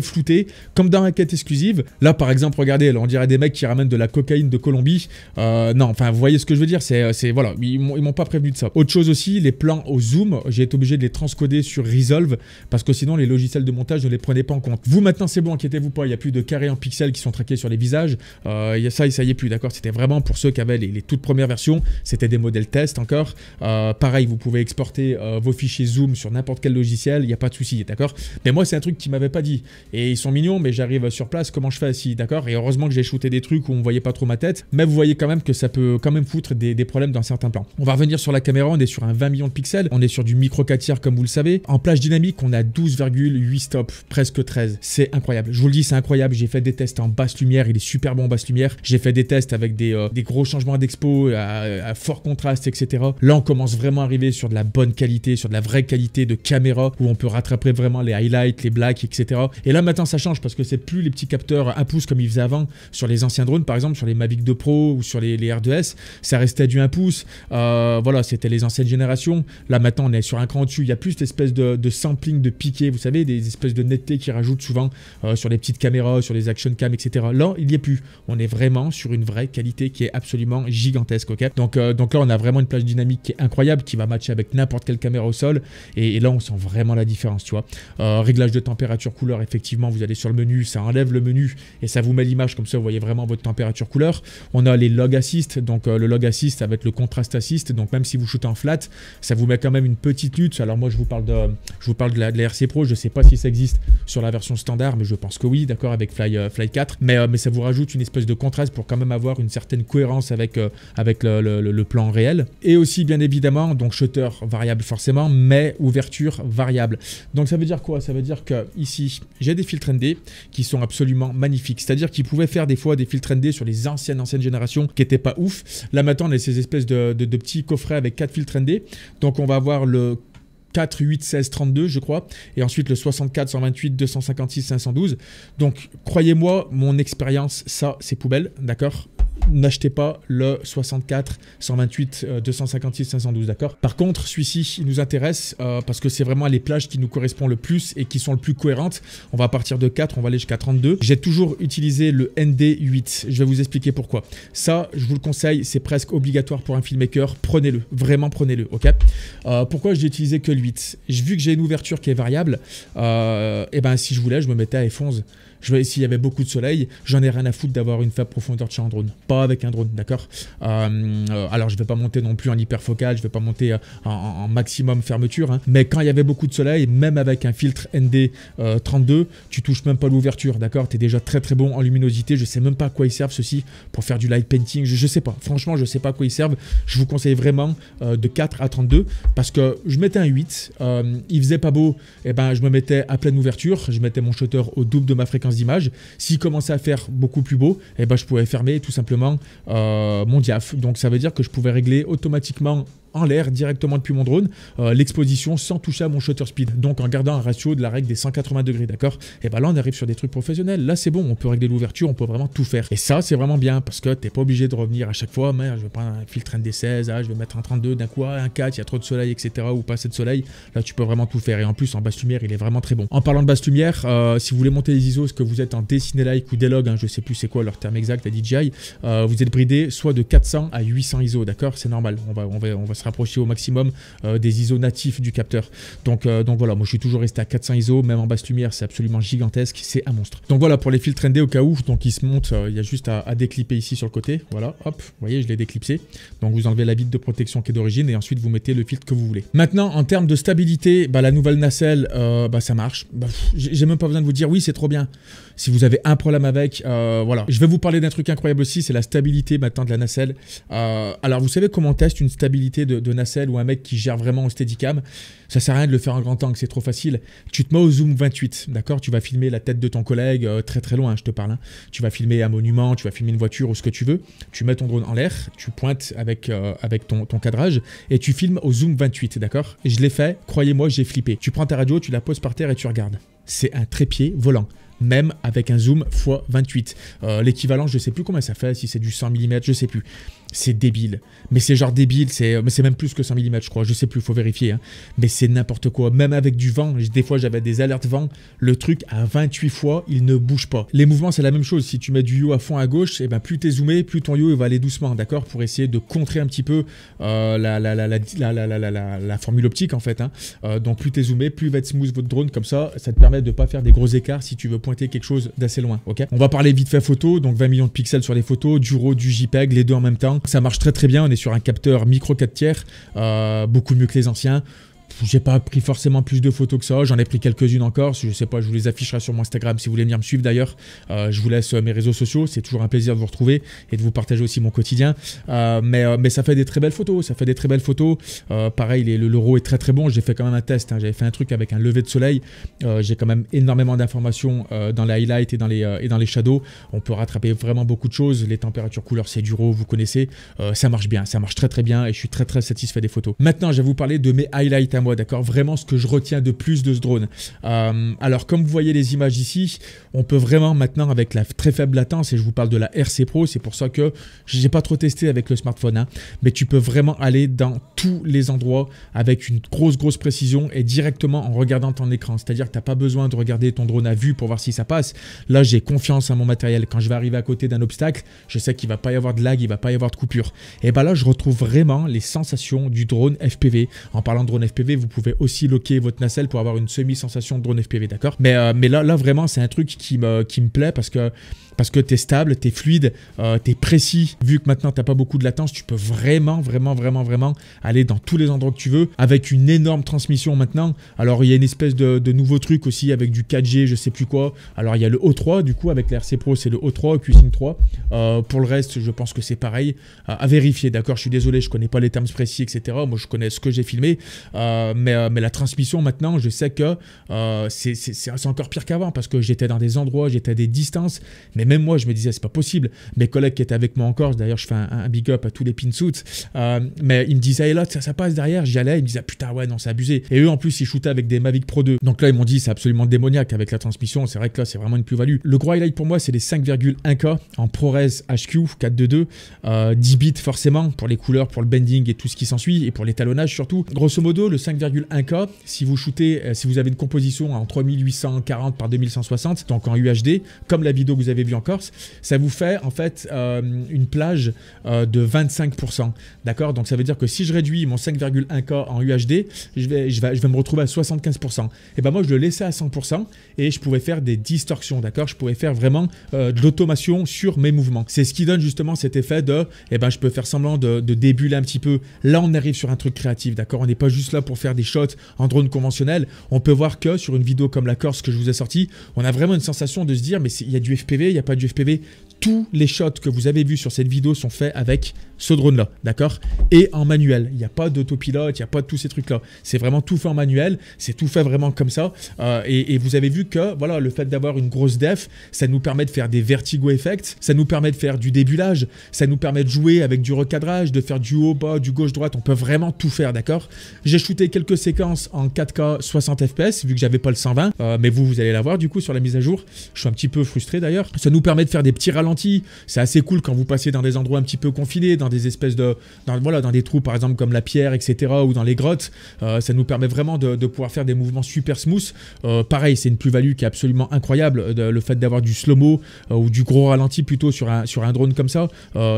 comme dans quête exclusive. Là, par exemple, regardez, on dirait des mecs qui ramènent de la cocaïne de Colombie. Euh, non, enfin, vous voyez ce que je veux dire. C'est, euh, voilà, ils m'ont pas prévenu de ça. Autre chose aussi, les plans au zoom, j'ai été obligé de les transcoder sur Resolve parce que sinon les logiciels de montage ne les prenaient pas en compte. Vous maintenant, c'est bon, inquiétez-vous pas, il y a plus de carrés en pixels qui sont traqués sur les visages. Euh, il y a ça, ça y est plus, d'accord. C'était vraiment pour ceux qui avaient les, toutes premières versions. C'était des modèles test encore. pareil, vous pouvez exporter vos fichiers zoom sur n'importe quel logiciel, il n'y a pas de souci, d'accord. Mais moi, c'est un truc qui m'avait pas dit ils sont mignons, mais j'arrive sur place, comment je fais si d'accord Et heureusement que j'ai shooté des trucs où on voyait pas trop ma tête, mais vous voyez quand même que ça peut quand même foutre des, problèmes dans certains plans. On va revenir sur la caméra, on est sur un 20 millions de pixels, on est sur du micro 4 tiers comme vous le savez. En plage dynamique, on a 12,8 stops, presque 13. C'est incroyable. Je vous le dis, c'est incroyable. J'ai fait des tests en basse lumière, il est super bon en basse lumière. J'ai fait des tests avec des, euh, gros changements d'expo, à, fort contraste, etc. Là, on commence vraiment à arriver sur de la bonne qualité, sur de la vraie qualité de caméra, où on peut rattraper vraiment les highlights, les blacks, etc. Et là, maintenant ça change parce que c'est plus les petits capteurs à pouce comme ils faisaient avant sur les anciens drones, par exemple sur les Mavic 2 Pro ou sur les, R2S, ça restait du 1 pouce. Euh, voilà, c'était les anciennes générations. Là maintenant on est sur un cran au-dessus. Il y a plus cette espèce de, sampling de piqué, vous savez, des espèces de netteté qui rajoutent souvent euh, sur les petites caméras, sur les action cam, etc. Là, il n'y a plus. On est vraiment sur une vraie qualité qui est absolument gigantesque. Ok, donc euh, donc là on a vraiment une plage dynamique qui est incroyable, qui va matcher avec n'importe quelle caméra au sol. Et, et, là on sent vraiment la différence, tu vois. réglage de température, couleur, effectivement vous allez sur le menu, ça enlève le menu et ça vous met l'image, comme ça vous voyez vraiment votre température couleur. On a les log assist, donc euh, le log assist avec le contrast assist, donc même si vous shootez en flat, ça vous met quand même une petite lutte. Alors moi je vous parle de, je vous parle de, la, RC Pro, je sais pas si ça existe sur la version standard, mais je pense que oui, d'accord, avec Fly, euh, Fly 4. Mais, euh, mais ça vous rajoute une espèce de contraste pour quand même avoir une certaine cohérence avec, avec le, plan réel. Et aussi bien évidemment, donc shutter variable forcément, mais ouverture variable. Donc ça veut dire quoi Ça veut dire que ici, j'ai des des filtres ND qui sont absolument magnifiques. C'est-à-dire qu'ils pouvaient faire des fois des filtres ND sur les anciennes, anciennes générations qui n'étaient pas ouf. Là maintenant, on a ces espèces de, de petits coffrets avec 4 filtres ND. Donc on va avoir le 4, 8, 16, 32, je crois. Et ensuite le 64, 128, 256, 512. Donc, croyez-moi, mon expérience, ça, c'est poubelle, d'accord n'achetez pas le 64, 128, 256, 512, d'accord Par contre, celui-ci, il nous intéresse euh, parce que c'est vraiment les plages qui nous correspondent le plus et qui sont le plus cohérentes. On va partir de 4, on va aller jusqu'à 32. J'ai toujours utilisé le ND8. Je vais vous expliquer pourquoi. Ça, je vous le conseille, c'est presque obligatoire pour un filmmaker. Prenez-le, vraiment prenez-le, ok euh, Pourquoi j'ai utilisé que le 8 Vu que j'ai une ouverture qui est variable, et euh, eh ben si je voulais, je me mettais à F11. S'il y avait beaucoup de soleil, j'en ai rien à foutre d'avoir une faible profondeur de champ en drone. Pas avec un drone, d'accord euh, euh, Alors, je vais pas monter non plus en hyperfocal, je vais pas monter euh, en, maximum fermeture, hein. mais quand il y avait beaucoup de soleil, même avec un filtre ND32, tu touches même pas l'ouverture, d'accord Tu es déjà très très bon en luminosité. Je sais même pas à quoi ils servent ceci pour faire du light painting. Je, ne sais pas. Franchement, je sais pas à quoi ils servent. Je vous conseille vraiment de 4 à 32 parce que je mettais un 8. il faisait pas beau, et eh ben je me mettais à pleine ouverture. Je mettais mon shutter au double de ma fréquence images. S'il commençait à faire beaucoup plus beau, et eh ben, je pouvais fermer tout simplement euh, mon diaf. Donc ça veut dire que je pouvais régler automatiquement en l'air directement depuis mon drone euh, l'exposition sans toucher à mon shutter speed. Donc en gardant un ratio de la règle des 180 degrés, d'accord Et eh ben là on arrive sur des trucs professionnels. Là c'est bon, on peut régler l'ouverture, on peut vraiment tout faire. Et ça c'est vraiment bien parce que t'es pas obligé de revenir à chaque fois. mais je vais prendre un filtre ND16, ah, je vais mettre un 32 d'un coup, ah, un 4, il y a trop de soleil, etc. Ou pas assez de soleil. Là tu peux vraiment tout faire. Et en plus en basse lumière il est vraiment très bon. En parlant de basse lumière, euh, si vous voulez monter les ISO, ce que vous êtes en dessiné like ou délog hein, je sais plus c'est quoi leur terme exact à DJI, euh, vous êtes bridé soit de 400 à 800 ISO, d'accord C'est normal. On va, on va, on va se rapprocher au maximum euh, des ISO natifs du capteur. Donc, euh, donc voilà, moi je suis toujours resté à 400 ISO, même en basse lumière, c'est absolument gigantesque, c'est un monstre. Donc voilà pour les filtres ND au cas où, donc ils se montent, euh, il ya juste à, à déclipper ici sur le côté, voilà, hop, voyez, je l'ai déclipsé. Donc vous enlevez la bite de protection qui est d'origine et ensuite vous mettez le filtre que vous voulez. Maintenant, en termes de stabilité, bah, la nouvelle nacelle, bah, ça marche. Bah, j'ai même pas besoin de vous dire oui, c'est trop bien. Si vous avez un problème avec, voilà. Je vais vous parler d'un truc incroyable aussi, c'est la stabilité maintenant de la nacelle. alors vous savez comment on teste une stabilité de, nacelle ou un mec qui gère vraiment au steadicam, ça sert à rien de le faire en grand angle, c'est trop facile. Tu te mets au zoom 28, d'accord Tu vas filmer la tête de ton collègue euh, très très loin, hein, je te parle. Hein. Tu vas filmer un monument, tu vas filmer une voiture ou ce que tu veux. Tu mets ton drone en l'air, tu pointes avec, euh, avec ton, ton, cadrage et tu filmes au zoom 28, d'accord Je l'ai fait, croyez-moi, j'ai flippé. Tu prends ta radio, tu la poses par terre et tu regardes. C'est un trépied volant même avec un zoom x28. Euh, l'équivalent, je ne sais plus comment ça fait, si c'est du 100 mm, je ne sais plus. C'est débile. Mais c'est genre débile, c'est même plus que 100 mm, je crois. Je sais plus, faut vérifier. Hein. Mais c'est n'importe quoi. Même avec du vent, des fois j'avais des alertes vent. Le truc, à 28 fois, il ne bouge pas. Les mouvements, c'est la même chose. Si tu mets du yo à fond à gauche, et eh ben plus t'es zoomé, plus ton yo il va aller doucement, d'accord Pour essayer de contrer un petit peu euh, la, formule optique, en fait. Hein. Euh, donc plus es zoomé, plus va être smooth votre drone. Comme ça, ça te permet de pas faire des gros écarts si tu veux pointer quelque chose d'assez loin, ok On va parler vite fait photo. Donc 20 millions de pixels sur les photos, du RAW, du JPEG, les deux en même temps. Ça marche très très bien. On est sur un capteur micro 4 tiers, euh, beaucoup mieux que les anciens j'ai pas pris forcément plus de photos que ça. J'en ai pris quelques-unes encore. Je sais pas, je vous les afficherai sur mon Instagram si vous voulez venir me suivre d'ailleurs. Euh, je vous laisse euh, mes réseaux sociaux. C'est toujours un plaisir de vous retrouver et de vous partager aussi mon quotidien. Euh, mais, mais ça fait des très belles photos. Ça fait des très belles photos. pareil, l'euro est très très bon. J'ai fait quand même un test. Hein. J'avais fait un truc avec un lever de soleil. j'ai quand même énormément d'informations dans les highlights et dans les, et dans les shadows. On peut rattraper vraiment beaucoup de choses. Les températures couleurs, c'est du rose, vous connaissez. ça marche bien. Ça marche très très bien et je suis très très satisfait des photos. Maintenant, je vais vous parler de mes highlights moi, d'accord Vraiment ce que je retiens de plus de ce drone. Euh, alors comme vous voyez les images ici, on peut vraiment maintenant avec la très faible latence, et je vous parle de la RC Pro, c'est pour ça que je n'ai pas trop testé avec le smartphone, hein, mais tu peux vraiment aller dans tous les endroits avec une grosse grosse précision et directement en regardant ton écran. C'est-à-dire que tu n'as pas besoin de regarder ton drone à vue pour voir si ça passe. Là j'ai confiance à mon matériel. Quand je vais arriver à côté d'un obstacle, je sais qu'il va pas y avoir de lag, il va pas y avoir de coupure. Et bien là je retrouve vraiment les sensations du drone FPV. En parlant de drone FPV, vous pouvez aussi loquer votre nacelle pour avoir une semi-sensation de drone FPV, d'accord mais, euh, mais là, là, vraiment, c'est un truc qui me, qui me plaît parce que parce que tu es stable, tu es fluide, euh, tu es précis. Vu que maintenant tu pas beaucoup de latence, tu peux vraiment, vraiment, vraiment, vraiment aller dans tous les endroits que tu veux avec une énorme transmission maintenant. Alors il y a une espèce de, nouveau truc aussi avec du 4G, je sais plus quoi. Alors il y a le O3 du coup avec la RC Pro, c'est le O3, Cuisine 3. pour le reste, je pense que c'est pareil. à vérifier, d'accord Je suis désolé, je connais pas les termes précis, etc. Moi je connais ce que j'ai filmé, euh, mais, euh, mais la transmission maintenant, je sais que c'est encore pire qu'avant parce que j'étais dans des endroits, j'étais à des distances, mais même moi, je me disais, c'est pas possible. Mes collègues qui étaient avec moi encore, d'ailleurs, je fais un, big up à tous les pinsuits, euh, mais ils me disaient, hey, là, ça, ça passe derrière. J'y allais, ils me disaient, putain, ouais, non, c'est abusé. Et eux, en plus, ils shootaient avec des Mavic Pro 2. Donc là, ils m'ont dit, c'est absolument démoniaque avec la transmission. C'est vrai que là, c'est vraiment une plus-value. Le gros highlight pour moi, c'est les 5,1K en ProRes HQ 422, 10 bits forcément pour les couleurs, pour le bending et tout ce qui s'ensuit, et pour l'étalonnage surtout. Grosso modo, le 5,1K, si vous shootez, euh, si vous avez une composition en 3840 par 2160, donc en UHD, comme la vidéo que vous avez en Corse, ça vous fait en fait euh, une plage euh, de 25%. D'accord Donc ça veut dire que si je réduis mon 5,1K en UHD, je vais, je, vais, me retrouver à 75%. Et eh ben moi, je le laissais à 100% et je pouvais faire des distorsions. D'accord Je pouvais faire vraiment euh, de l'automation sur mes mouvements. C'est ce qui donne justement cet effet de, et eh ben, je peux faire semblant de, de débuler un petit peu. Là, on arrive sur un truc créatif. D'accord On n'est pas juste là pour faire des shots en drone conventionnel. On peut voir que sur une vidéo comme la Corse que je vous ai sortie, on a vraiment une sensation de se dire, mais il y a du FPV, il pas du FPV. Tous les shots que vous avez vus sur cette vidéo sont faits avec ce drone-là, d'accord Et en manuel. Il n'y a pas d'autopilote, il n'y a pas de tous ces trucs-là. C'est vraiment tout fait en manuel, c'est tout fait vraiment comme ça. Euh, et, vous avez vu que voilà, le fait d'avoir une grosse def, ça nous permet de faire des vertigo effects, ça nous permet de faire du débulage, ça nous permet de jouer avec du recadrage, de faire du haut, bas, du gauche-droite. On peut vraiment tout faire, d'accord J'ai shooté quelques séquences en 4K 60 FPS, vu que j'avais pas le 120, euh, mais vous, vous allez l'avoir du coup sur la mise à jour. Je suis un petit peu frustré d'ailleurs. Ça nous permet de faire des petits ralentis. C'est assez cool quand vous passez dans des endroits un petit peu confinés, dans des espèces de, dans, voilà, dans des trous par exemple comme la pierre, etc. ou dans les grottes. Euh, ça nous permet vraiment de, pouvoir faire des mouvements super smooth. Euh, pareil, c'est une plus-value qui est absolument incroyable. le fait d'avoir du slow-mo euh, ou du gros ralenti plutôt sur un, sur un drone comme ça,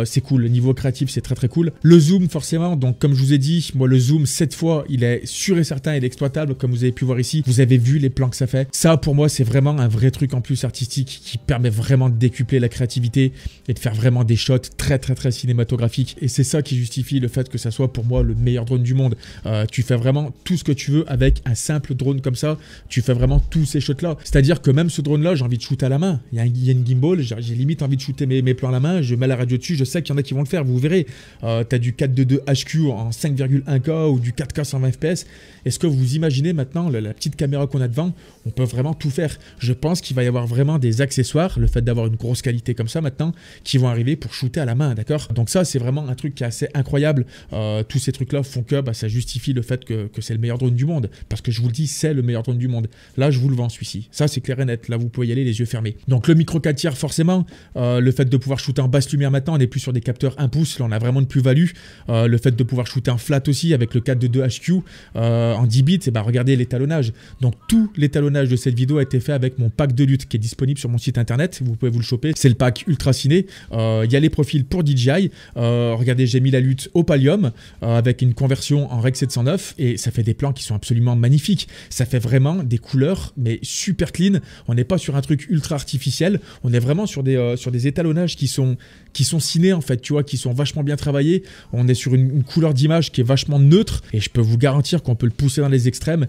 c'est cool. Le niveau créatif, c'est très très cool. Le zoom, forcément, donc comme je vous ai dit, moi le zoom, cette fois, il est sûr et certain, il est exploitable comme vous avez pu voir ici. Vous avez vu les plans que ça fait. Ça, pour moi, c'est vraiment un vrai truc en plus artistique qui permet vraiment de décupler la créativité et de faire vraiment des shots très très très cinématographiques et c'est ça qui justifie le fait que ça soit pour moi le meilleur drone du monde. Euh, tu fais vraiment tout ce que tu veux avec un simple drone comme ça. Tu fais vraiment tous ces shots-là. C'est-à-dire que même ce drone-là, j'ai envie de shooter à la main. Il y a, une gimbal, j'ai limite envie de shooter mes, plans à la main. Je mets la radio dessus, je sais qu'il y en a qui vont le faire, vous verrez. Euh, tu as du 4.2.2 HQ en 5,1K ou du 4K 120 FPS. Est-ce que vous imaginez maintenant la, la petite caméra qu'on a devant On peut vraiment tout faire. Je pense qu'il va y avoir vraiment des accessoires, le fait d'avoir une grosse qualité comme ça maintenant, qui vont arriver pour shooter à la main, d'accord Donc ça, c'est vraiment un truc qui est assez incroyable. Euh, tous ces trucs-là font que bah, ça justifie le fait que, c'est le meilleur drone du monde. Parce que je vous le dis, c'est le meilleur drone du monde. Là, je vous le vends celui-ci. Ça, c'est clair et net. Là, vous pouvez y aller les yeux fermés. Donc le micro 4 tiers, forcément, euh, le fait de pouvoir shooter en basse lumière maintenant, on est plus sur des capteurs 1 pouce. Là, on a vraiment de plus-value. Euh, le fait de pouvoir shooter en flat aussi avec le 4 de 2 HQ en 10 bits, et eh bah, ben, regardez l'étalonnage. Donc tout l'étalonnage de cette vidéo a été fait avec mon pack de lutte qui est disponible sur mon site internet. Vous pouvez vous le choper. C'est le pack ultra ciné. Il y a les profils pour DJI. Euh, regardez, j'ai mis la lutte au pallium euh, avec une conversion en rec 709 et ça fait des plans qui sont absolument magnifiques. Ça fait vraiment des couleurs mais super clean. On n'est pas sur un truc ultra artificiel. On est vraiment sur des, euh, sur des étalonnages qui sont, qui sont en fait, tu vois, qui sont vachement bien travaillés. On est sur une, couleur d'image qui est vachement neutre et je peux vous garantir qu'on peut le pousser dans les extrêmes.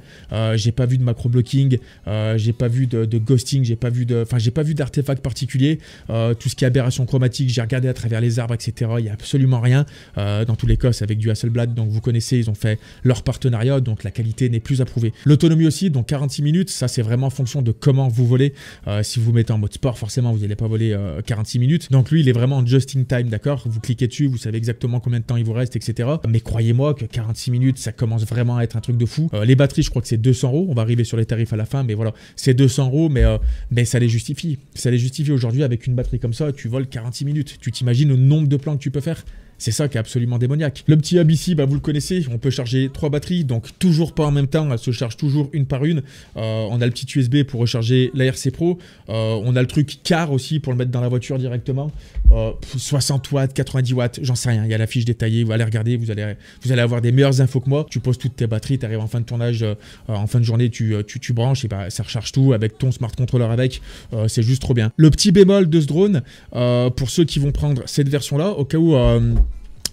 j'ai pas vu de macro blocking, j'ai pas vu de, ghosting, j'ai pas vu de, enfin j'ai pas vu d'artefacts particuliers. tout ce qui est aberration chromatique, j'ai regardé à travers les arbres, etc. Il y absolument rien. Euh, dans tous les cas, avec du Hasselblad, donc vous connaissez, ils ont fait leur partenariat, donc la qualité n'est plus approuvée. L'autonomie aussi, donc 46 minutes, ça c'est vraiment en fonction de comment vous volez. Euh, si vous mettez en mode sport, forcément, vous n'allez pas voler 46 euh, minutes. Donc lui, il est vraiment en just in time, d'accord Vous cliquez dessus, vous savez exactement combien de temps il vous reste, etc. Mais croyez-moi que 46 minutes, ça commence vraiment à être un truc de fou. les batteries, je crois que c'est 200 euros. On va arriver sur les tarifs à la fin, mais voilà, c'est 200 euros, mais, mais ça les justifie. Ça les justifie aujourd'hui avec une batterie comme ça, tu voles 46 minutes. Tu t'imagines le nombre de plans que tu peux faire c'est ça qui est absolument démoniaque. Le petit hub ici, bah, vous le connaissez, on peut charger trois batteries, donc toujours pas en même temps, elles se chargent toujours une par une. Euh, on a le petit USB pour recharger la RC Pro, euh, on a le truc car aussi pour le mettre dans la voiture directement. 60 euh, watts, 90 watts, j'en sais rien, il y a la fiche détaillée, vous allez regarder, vous allez, vous allez avoir des meilleures infos que moi. Tu poses toutes tes batteries, tu arrives en fin de tournage, en fin de journée, tu, tu, branches et bah, ça recharge tout avec ton smart controller avec, c'est juste trop bien. Le petit bémol de ce drone, pour ceux qui vont prendre cette version-là, au cas où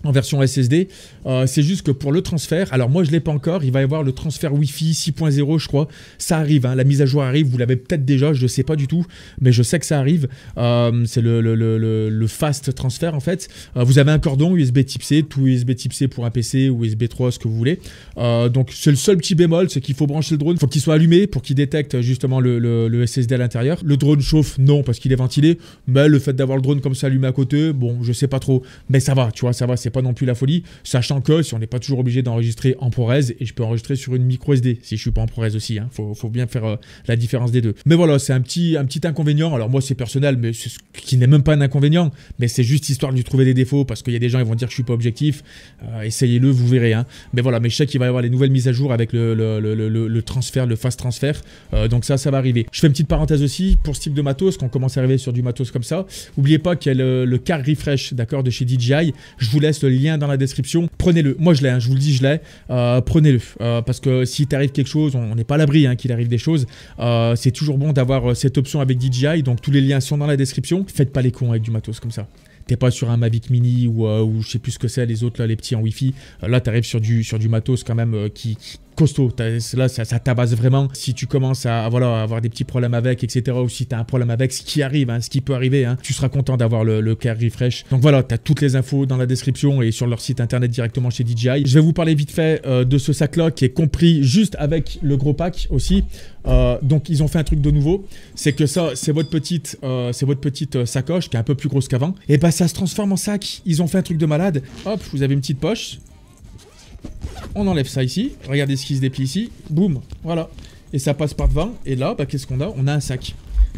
en version SSD. Euh, c'est juste que pour le transfert, alors moi je l'ai pas encore, il va y avoir le transfert Wi-Fi 6.0 je crois, ça arrive, hein. la mise à jour arrive, vous l'avez peut-être déjà, je ne sais pas du tout, mais je sais que ça arrive, euh, c'est le, fast transfert en fait. Euh, vous avez un cordon USB type C, tout USB type C pour un PC, ou USB 3, ce que vous voulez. donc c'est le seul petit bémol, c'est qu'il faut brancher le drone, faut qu'il soit allumé pour qu'il détecte justement le, SSD à l'intérieur. Le drone chauffe, non, parce qu'il est ventilé, mais le fait d'avoir le drone comme ça allumé à côté, bon, je sais pas trop, mais ça va, tu vois, ça va, c'est pas non plus la folie, sachant que si on n'est pas toujours obligé d'enregistrer en ProRes, et je peux enregistrer sur une micro SD, si je suis pas en ProRes aussi, hein, faut, bien faire euh, la différence des deux. Mais voilà, c'est un petit, un petit inconvénient, alors moi c'est personnel, mais ce qui n'est même pas un inconvénient, mais c'est juste histoire de lui trouver des défauts, parce qu'il y a des gens, qui vont dire que je suis pas objectif, euh, essayez-le, vous verrez. Hein. Mais voilà, mais je sais qu'il va y avoir les nouvelles mises à jour avec le, le, transfert, le fast transfert, euh, donc ça, ça va arriver. Je fais une petite parenthèse aussi, pour ce type de matos, qu'on commence à arriver sur du matos comme ça, n'oubliez pas qu'il y a le, car refresh, d'accord, de chez DJI, je vous laisse le lien dans la description. Prenez-le. Moi, je l'ai, hein, je vous le dis, je l'ai. Euh, prenez-le. Euh, parce que si t'arrive quelque chose, on n'est pas à l'abri hein, qu'il arrive des choses. Euh, c'est toujours bon d'avoir cette option avec DJI. Donc, tous les liens sont dans la description. Faites pas les cons avec du matos comme ça t'es pas sur un Mavic Mini ou, ou je sais plus ce que c'est, les autres, là, les petits en Wi-Fi. là, t'arrives sur du, sur du matos quand même qui, costaud. Là, ça, tabasse vraiment. Si tu commences à, voilà, avoir des petits problèmes avec, etc., ou si tu as un problème avec, ce qui arrive, hein, ce qui peut arriver, hein, tu seras content d'avoir le, le refresh. Donc voilà, tu as toutes les infos dans la description et sur leur site internet directement chez DJI. Je vais vous parler vite fait euh, de ce sac-là qui est compris juste avec le gros pack aussi. Euh, donc ils ont fait un truc de nouveau, c'est que ça, c'est votre petite, euh, c'est votre petite sacoche qui est un peu plus grosse qu'avant. Et bah ça se transforme en sac. Ils ont fait un truc de malade. Hop, vous avez une petite poche on enlève ça ici. Regardez ce qui se déplie ici. Boum, voilà. Et ça passe par devant. Et là, bah, qu'est-ce qu'on a On a un sac.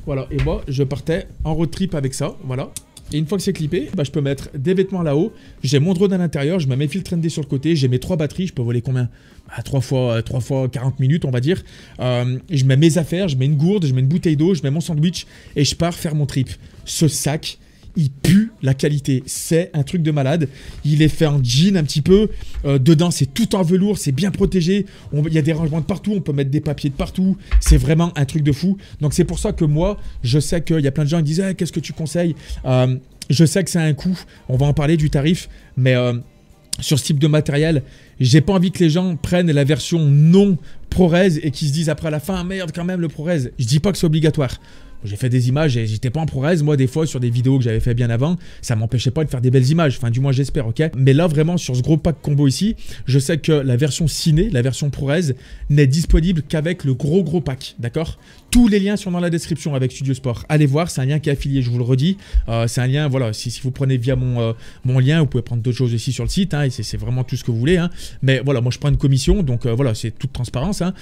Voilà, et moi, je partais en road trip avec ça, voilà. Et une fois que c'est clippé, bah, je peux mettre des vêtements là-haut, j'ai mon drone à l'intérieur, je mets mes filtres ND sur le côté, j'ai mes trois batteries, je peux voler combien bah, 3, fois, trois fois 40 euh, minutes, on va dire. Euh, je mets mes affaires, je mets une gourde, je mets une bouteille d'eau, je mets mon sandwich, et je pars faire mon trip. Ce sac, il pue la qualité. C'est un truc de malade. Il est fait en jean un petit peu. Euh, dedans, c'est tout en velours, c'est bien protégé. Il y a des rangements de partout, on peut mettre des papiers de partout. C'est vraiment un truc de fou. Donc c'est pour ça que moi, je sais qu'il y a plein de gens qui disent eh, qu'est-ce que tu conseilles euh, Je sais que c'est un coût. On va en parler du tarif, mais euh, sur ce type de matériel, j'ai pas envie que les gens prennent la version non ProRes et qu'ils se disent après la fin merde quand même le ProRes. Je dis pas que c'est obligatoire. J'ai fait des images et j'étais pas en ProRes, Moi, des fois, sur des vidéos que j'avais fait bien avant, ça m'empêchait pas de faire des belles images. Enfin, du moins, j'espère, ok Mais là, vraiment, sur ce gros pack combo ici, je sais que la version ciné, la version ProRes, n'est disponible qu'avec le gros gros pack, d'accord tous les liens sont dans la description avec Studio Sport. Allez voir, c'est un lien qui est affilié, je vous le redis. Euh, c'est un lien, voilà, si, vous prenez via mon, euh, mon, lien, vous pouvez prendre d'autres choses aussi sur le site, hein, c'est vraiment tout ce que vous voulez. Hein. Mais voilà, moi je prends une commission, donc euh, voilà, c'est toute transparence. Hein.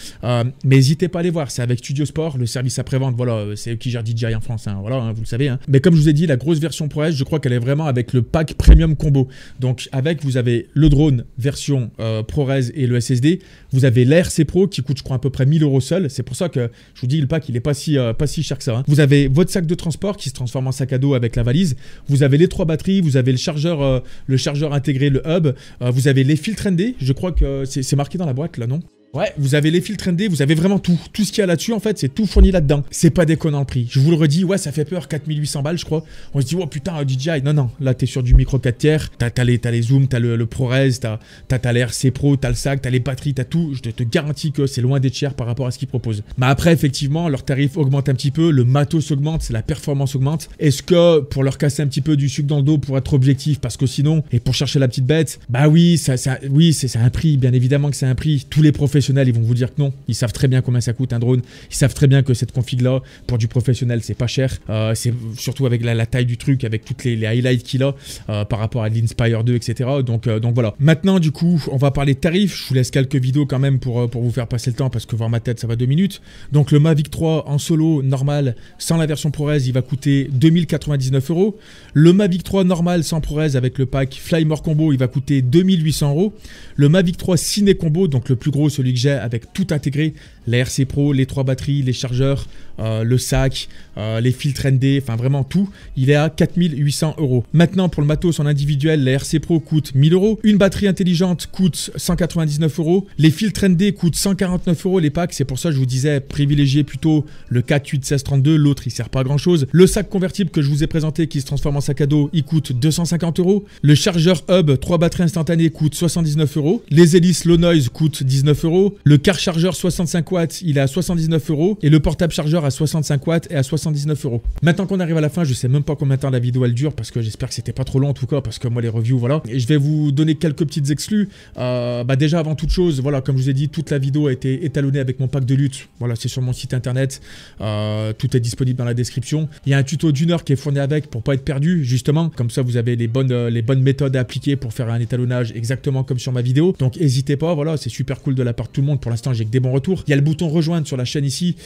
mais n'hésitez pas à aller voir, c'est avec Studio Sport, le service après-vente, voilà, c'est qui gère DJI en France, voilà, vous le savez. Mais comme je vous ai dit, la grosse version Pro je crois qu'elle est vraiment avec le pack Premium Combo. Donc avec, vous avez le drone version ProRes et le SSD, vous avez l'RC Pro qui coûte, je crois, à peu près 1000 euros seul. C'est pour ça que je vous dis, le pack qu'il il est pas si, euh, pas si cher que ça. Hein. Vous avez votre sac de transport qui se transforme en sac à dos avec la valise. Vous avez les trois batteries, vous avez le chargeur, euh, le chargeur intégré, le hub. Euh, vous avez les filtres ND. Je crois que c'est marqué dans la boîte là, non Ouais, vous avez les filtres ND vous avez vraiment tout. Tout ce qu'il y a là-dessus, en fait, c'est tout fourni là-dedans. C'est pas déconnant le prix. Je vous le redis, ouais, ça fait peur, 4800 balles, je crois. On se dit, oh putain, euh, DJI. Non, non, là, t'es sur du micro 4 tiers. T'as les, les zooms, t'as le, le, ProRes, t'as as, Pro, t'as le sac, t'as les batteries, t'as tout. Je te, te garantis que c'est loin d'être cher par rapport à ce qu'ils proposent. Mais après, effectivement, Leur tarif augmente un petit peu, le matos augmente, la performance augmente. Est-ce que pour leur casser un petit peu du sucre dans le dos, pour être objectif, parce que sinon, et pour chercher la petite bête, bah oui, ça, ça oui, c'est un prix, bien évidemment que c'est un prix. Tous les ils vont vous dire que non. Ils savent très bien combien ça coûte un drone. Ils savent très bien que cette config-là, pour du professionnel, c'est pas cher. Euh, c'est surtout avec la, taille du truc, avec toutes les, highlights qu'il a euh, par rapport à l'Inspire 2, etc. Donc, euh, donc voilà. Maintenant, du coup, on va parler tarifs. Je vous laisse quelques vidéos quand même pour, pour vous faire passer le temps parce que voir ma tête, ça va deux minutes. Donc le Mavic 3 en solo, normal, sans la version ProRes, il va coûter 2099 euros. Le Mavic 3 normal, sans ProRes, avec le pack Fly More Combo, il va coûter 2800 euros. Le Mavic 3 Ciné Combo, donc le plus gros, celui que j'ai avec tout intégré, la RC Pro, les trois batteries, les chargeurs, euh, le sac, euh, les filtres ND, enfin vraiment tout, il est à 4800 euros. Maintenant pour le matos en individuel, la RC Pro coûte 1000 euros, une batterie intelligente coûte 199 euros, les filtres ND coûtent 149 euros les packs, c'est pour ça que je vous disais privilégiez plutôt le 481632, l'autre il sert pas à grand chose. Le sac convertible que je vous ai présenté qui se transforme en sac à dos, il coûte 250 euros. Le chargeur hub 3 batteries instantanées coûte 79 euros. Les hélices low noise coûtent 19 euros. Le car chargeur 65 watts, il est à 79 euros. Et le portable chargeur à 65 watts et à 79 euros. Maintenant qu'on arrive à la fin, je sais même pas combien de temps la vidéo elle dure parce que j'espère que c'était pas trop long en tout cas parce que moi les reviews voilà. Et je vais vous donner quelques petites exclus. Euh, bah déjà avant toute chose, voilà comme je vous ai dit, toute la vidéo a été étalonnée avec mon pack de lutte. Voilà c'est sur mon site internet, euh, tout est disponible dans la description. Il y a un tuto d'une heure qui est fourni avec pour pas être perdu justement. Comme ça vous avez les bonnes, euh, les bonnes méthodes à appliquer pour faire un étalonnage exactement comme sur ma vidéo. Donc n'hésitez pas, voilà c'est super cool de la part de tout le monde. Pour l'instant j'ai que des bons retours. Il y a le bouton rejoindre sur la chaîne ici.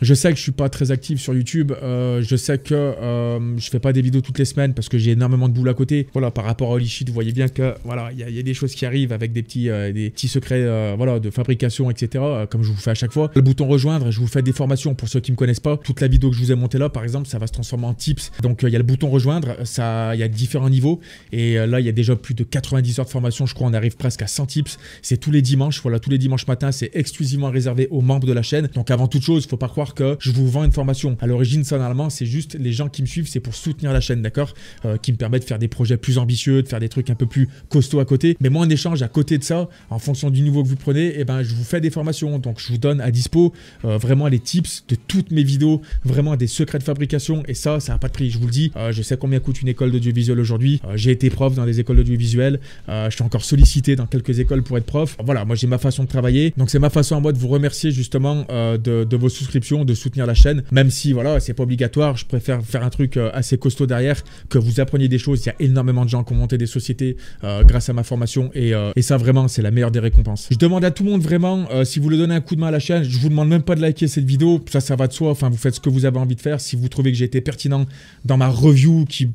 Je sais que je ne suis pas très actif sur YouTube. Euh, je sais que je euh, je fais pas des vidéos toutes les semaines parce que j'ai énormément de boules à côté. Voilà, par rapport à Shit, vous voyez bien que voilà, il y, a des choses qui arrivent avec des petits, euh, des petits secrets, voilà, de fabrication, etc. comme je vous fais à chaque fois. Le bouton rejoindre, je vous fais des formations pour ceux qui me connaissent pas. Toute la vidéo que je vous ai montée là, par exemple, ça va se transformer en tips. Donc il y a le bouton rejoindre, ça, il y a différents niveaux et là il y a déjà plus de 90 heures de formation. Je crois on arrive presque à 100 tips. C'est tous les dimanches, voilà, tous les dimanches matin, c'est exclusivement réservé aux membres de la chaîne. Donc avant toute chose, il faut pas que je vous vends une formation. À l'origine, ça normalement, c'est juste les gens qui me suivent, c'est pour soutenir la chaîne, d'accord euh, Qui me permet de faire des projets plus ambitieux, de faire des trucs un peu plus costauds à côté. Mais moi, en échange, à côté de ça, en fonction du niveau que vous prenez, et eh ben, je vous fais des formations. Donc, je vous donne à dispo euh, vraiment les tips de toutes mes vidéos, vraiment des secrets de fabrication. Et ça, ça n'a pas de prix. Je vous le dis, euh, je sais combien coûte une école d'audiovisuel aujourd'hui. j'ai été prof dans des écoles d'audiovisuel. je suis encore sollicité dans quelques écoles pour être prof. Voilà, moi, j'ai ma façon de travailler. Donc, c'est ma façon à moi de vous remercier justement de vos souscriptions de soutenir la chaîne, même si voilà, c'est pas obligatoire, je préfère faire un truc euh, assez costaud derrière, que vous appreniez des choses. Il y a énormément de gens qui ont monté des sociétés euh, grâce à ma formation euh, et, ça vraiment, c'est la meilleure des récompenses. Je demande à tout le monde vraiment, si vous le donnez un coup de main à la chaîne, je vous demande même pas de liker cette vidéo, ça, ça va de soi, enfin, vous faites ce que vous avez envie de faire. Si vous trouvez que j'ai été pertinent dans ma review qui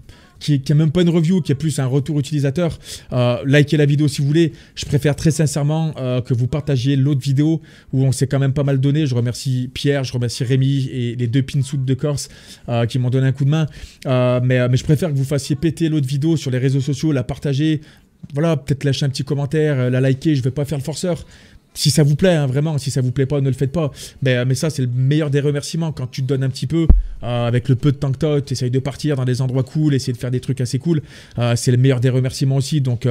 qui n'a même pas une review, qui est plus un retour utilisateur, euh, likez la vidéo si vous voulez. Je préfère très sincèrement euh, que vous partagiez l'autre vidéo où on s'est quand même pas mal donné. Je remercie Pierre, je remercie Rémi et les deux pinsoutes de Corse euh, qui m'ont donné un coup de main. mais, je préfère que vous fassiez péter l'autre vidéo sur les réseaux sociaux, la partager, voilà, peut-être lâcher un petit commentaire, la liker, je ne vais pas faire le forceur. Si ça vous plaît, hein, vraiment, si ça vous plaît pas, ne le faites pas. Mais, ben, euh, mais ça, c'est le meilleur des remerciements. Quand tu te donnes un petit peu, euh, avec le peu de temps que t'as, t'essayes de partir dans des endroits cool, essayer de faire des trucs assez cool, euh, c'est le meilleur des remerciements aussi. Donc,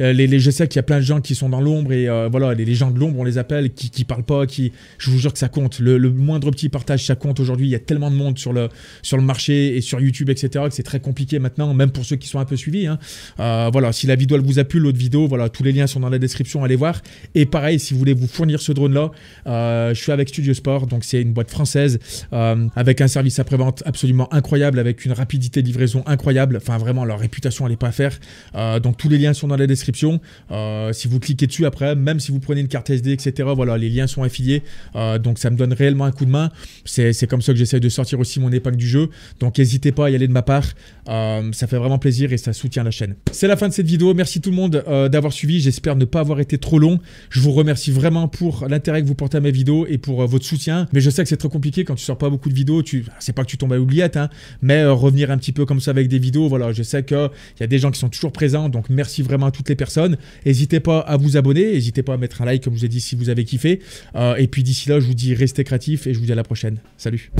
euh, les, je sais qu'il y a plein de gens qui sont dans l'ombre et euh, voilà, les, gens de l'ombre, on les appelle, qui, qui parlent pas, qui. Je vous jure que ça compte. Le, moindre petit partage, ça compte aujourd'hui. Il y a tellement de monde sur le, sur le marché et sur YouTube, etc., que c'est très compliqué maintenant, même pour ceux qui sont un peu suivis. Hein. Euh, voilà, si la vidéo vous a plu, l'autre vidéo, voilà, tous les liens sont dans la description, allez voir. Et pareil, si vous voulez vous fournir ce drone-là, je suis avec Studio Sport, donc c'est une boîte française avec un service après-vente absolument incroyable, avec une rapidité de livraison incroyable. Enfin, vraiment, leur réputation, elle est pas à faire. donc tous les liens sont dans la description euh, si vous cliquez dessus après, même si vous prenez une carte SD, etc., voilà, les liens sont affiliés. Euh, donc ça me donne réellement un coup de main. C'est comme ça que j'essaye de sortir aussi mon épingle du jeu. Donc n'hésitez pas à y aller de ma part. Euh, ça fait vraiment plaisir et ça soutient la chaîne. C'est la fin de cette vidéo. Merci tout le monde d'avoir suivi. J'espère ne pas avoir été trop long. Je vous remercie vraiment pour l'intérêt que vous portez à mes vidéos et pour votre soutien. Mais je sais que c'est très compliqué quand tu sors pas beaucoup de vidéos. Tu... Ah, c'est pas que tu tombes à l'oubliette, hein. mais revenir un petit peu comme ça avec des vidéos. Voilà, je sais qu'il y a des gens qui sont toujours présents. Donc merci vraiment à toutes les personnes. N'hésitez pas à vous abonner, n'hésitez pas à mettre un like, comme je vous ai dit, si vous avez kiffé. Euh, et puis d'ici là, je vous dis restez créatifs et je vous dis à la prochaine. Salut.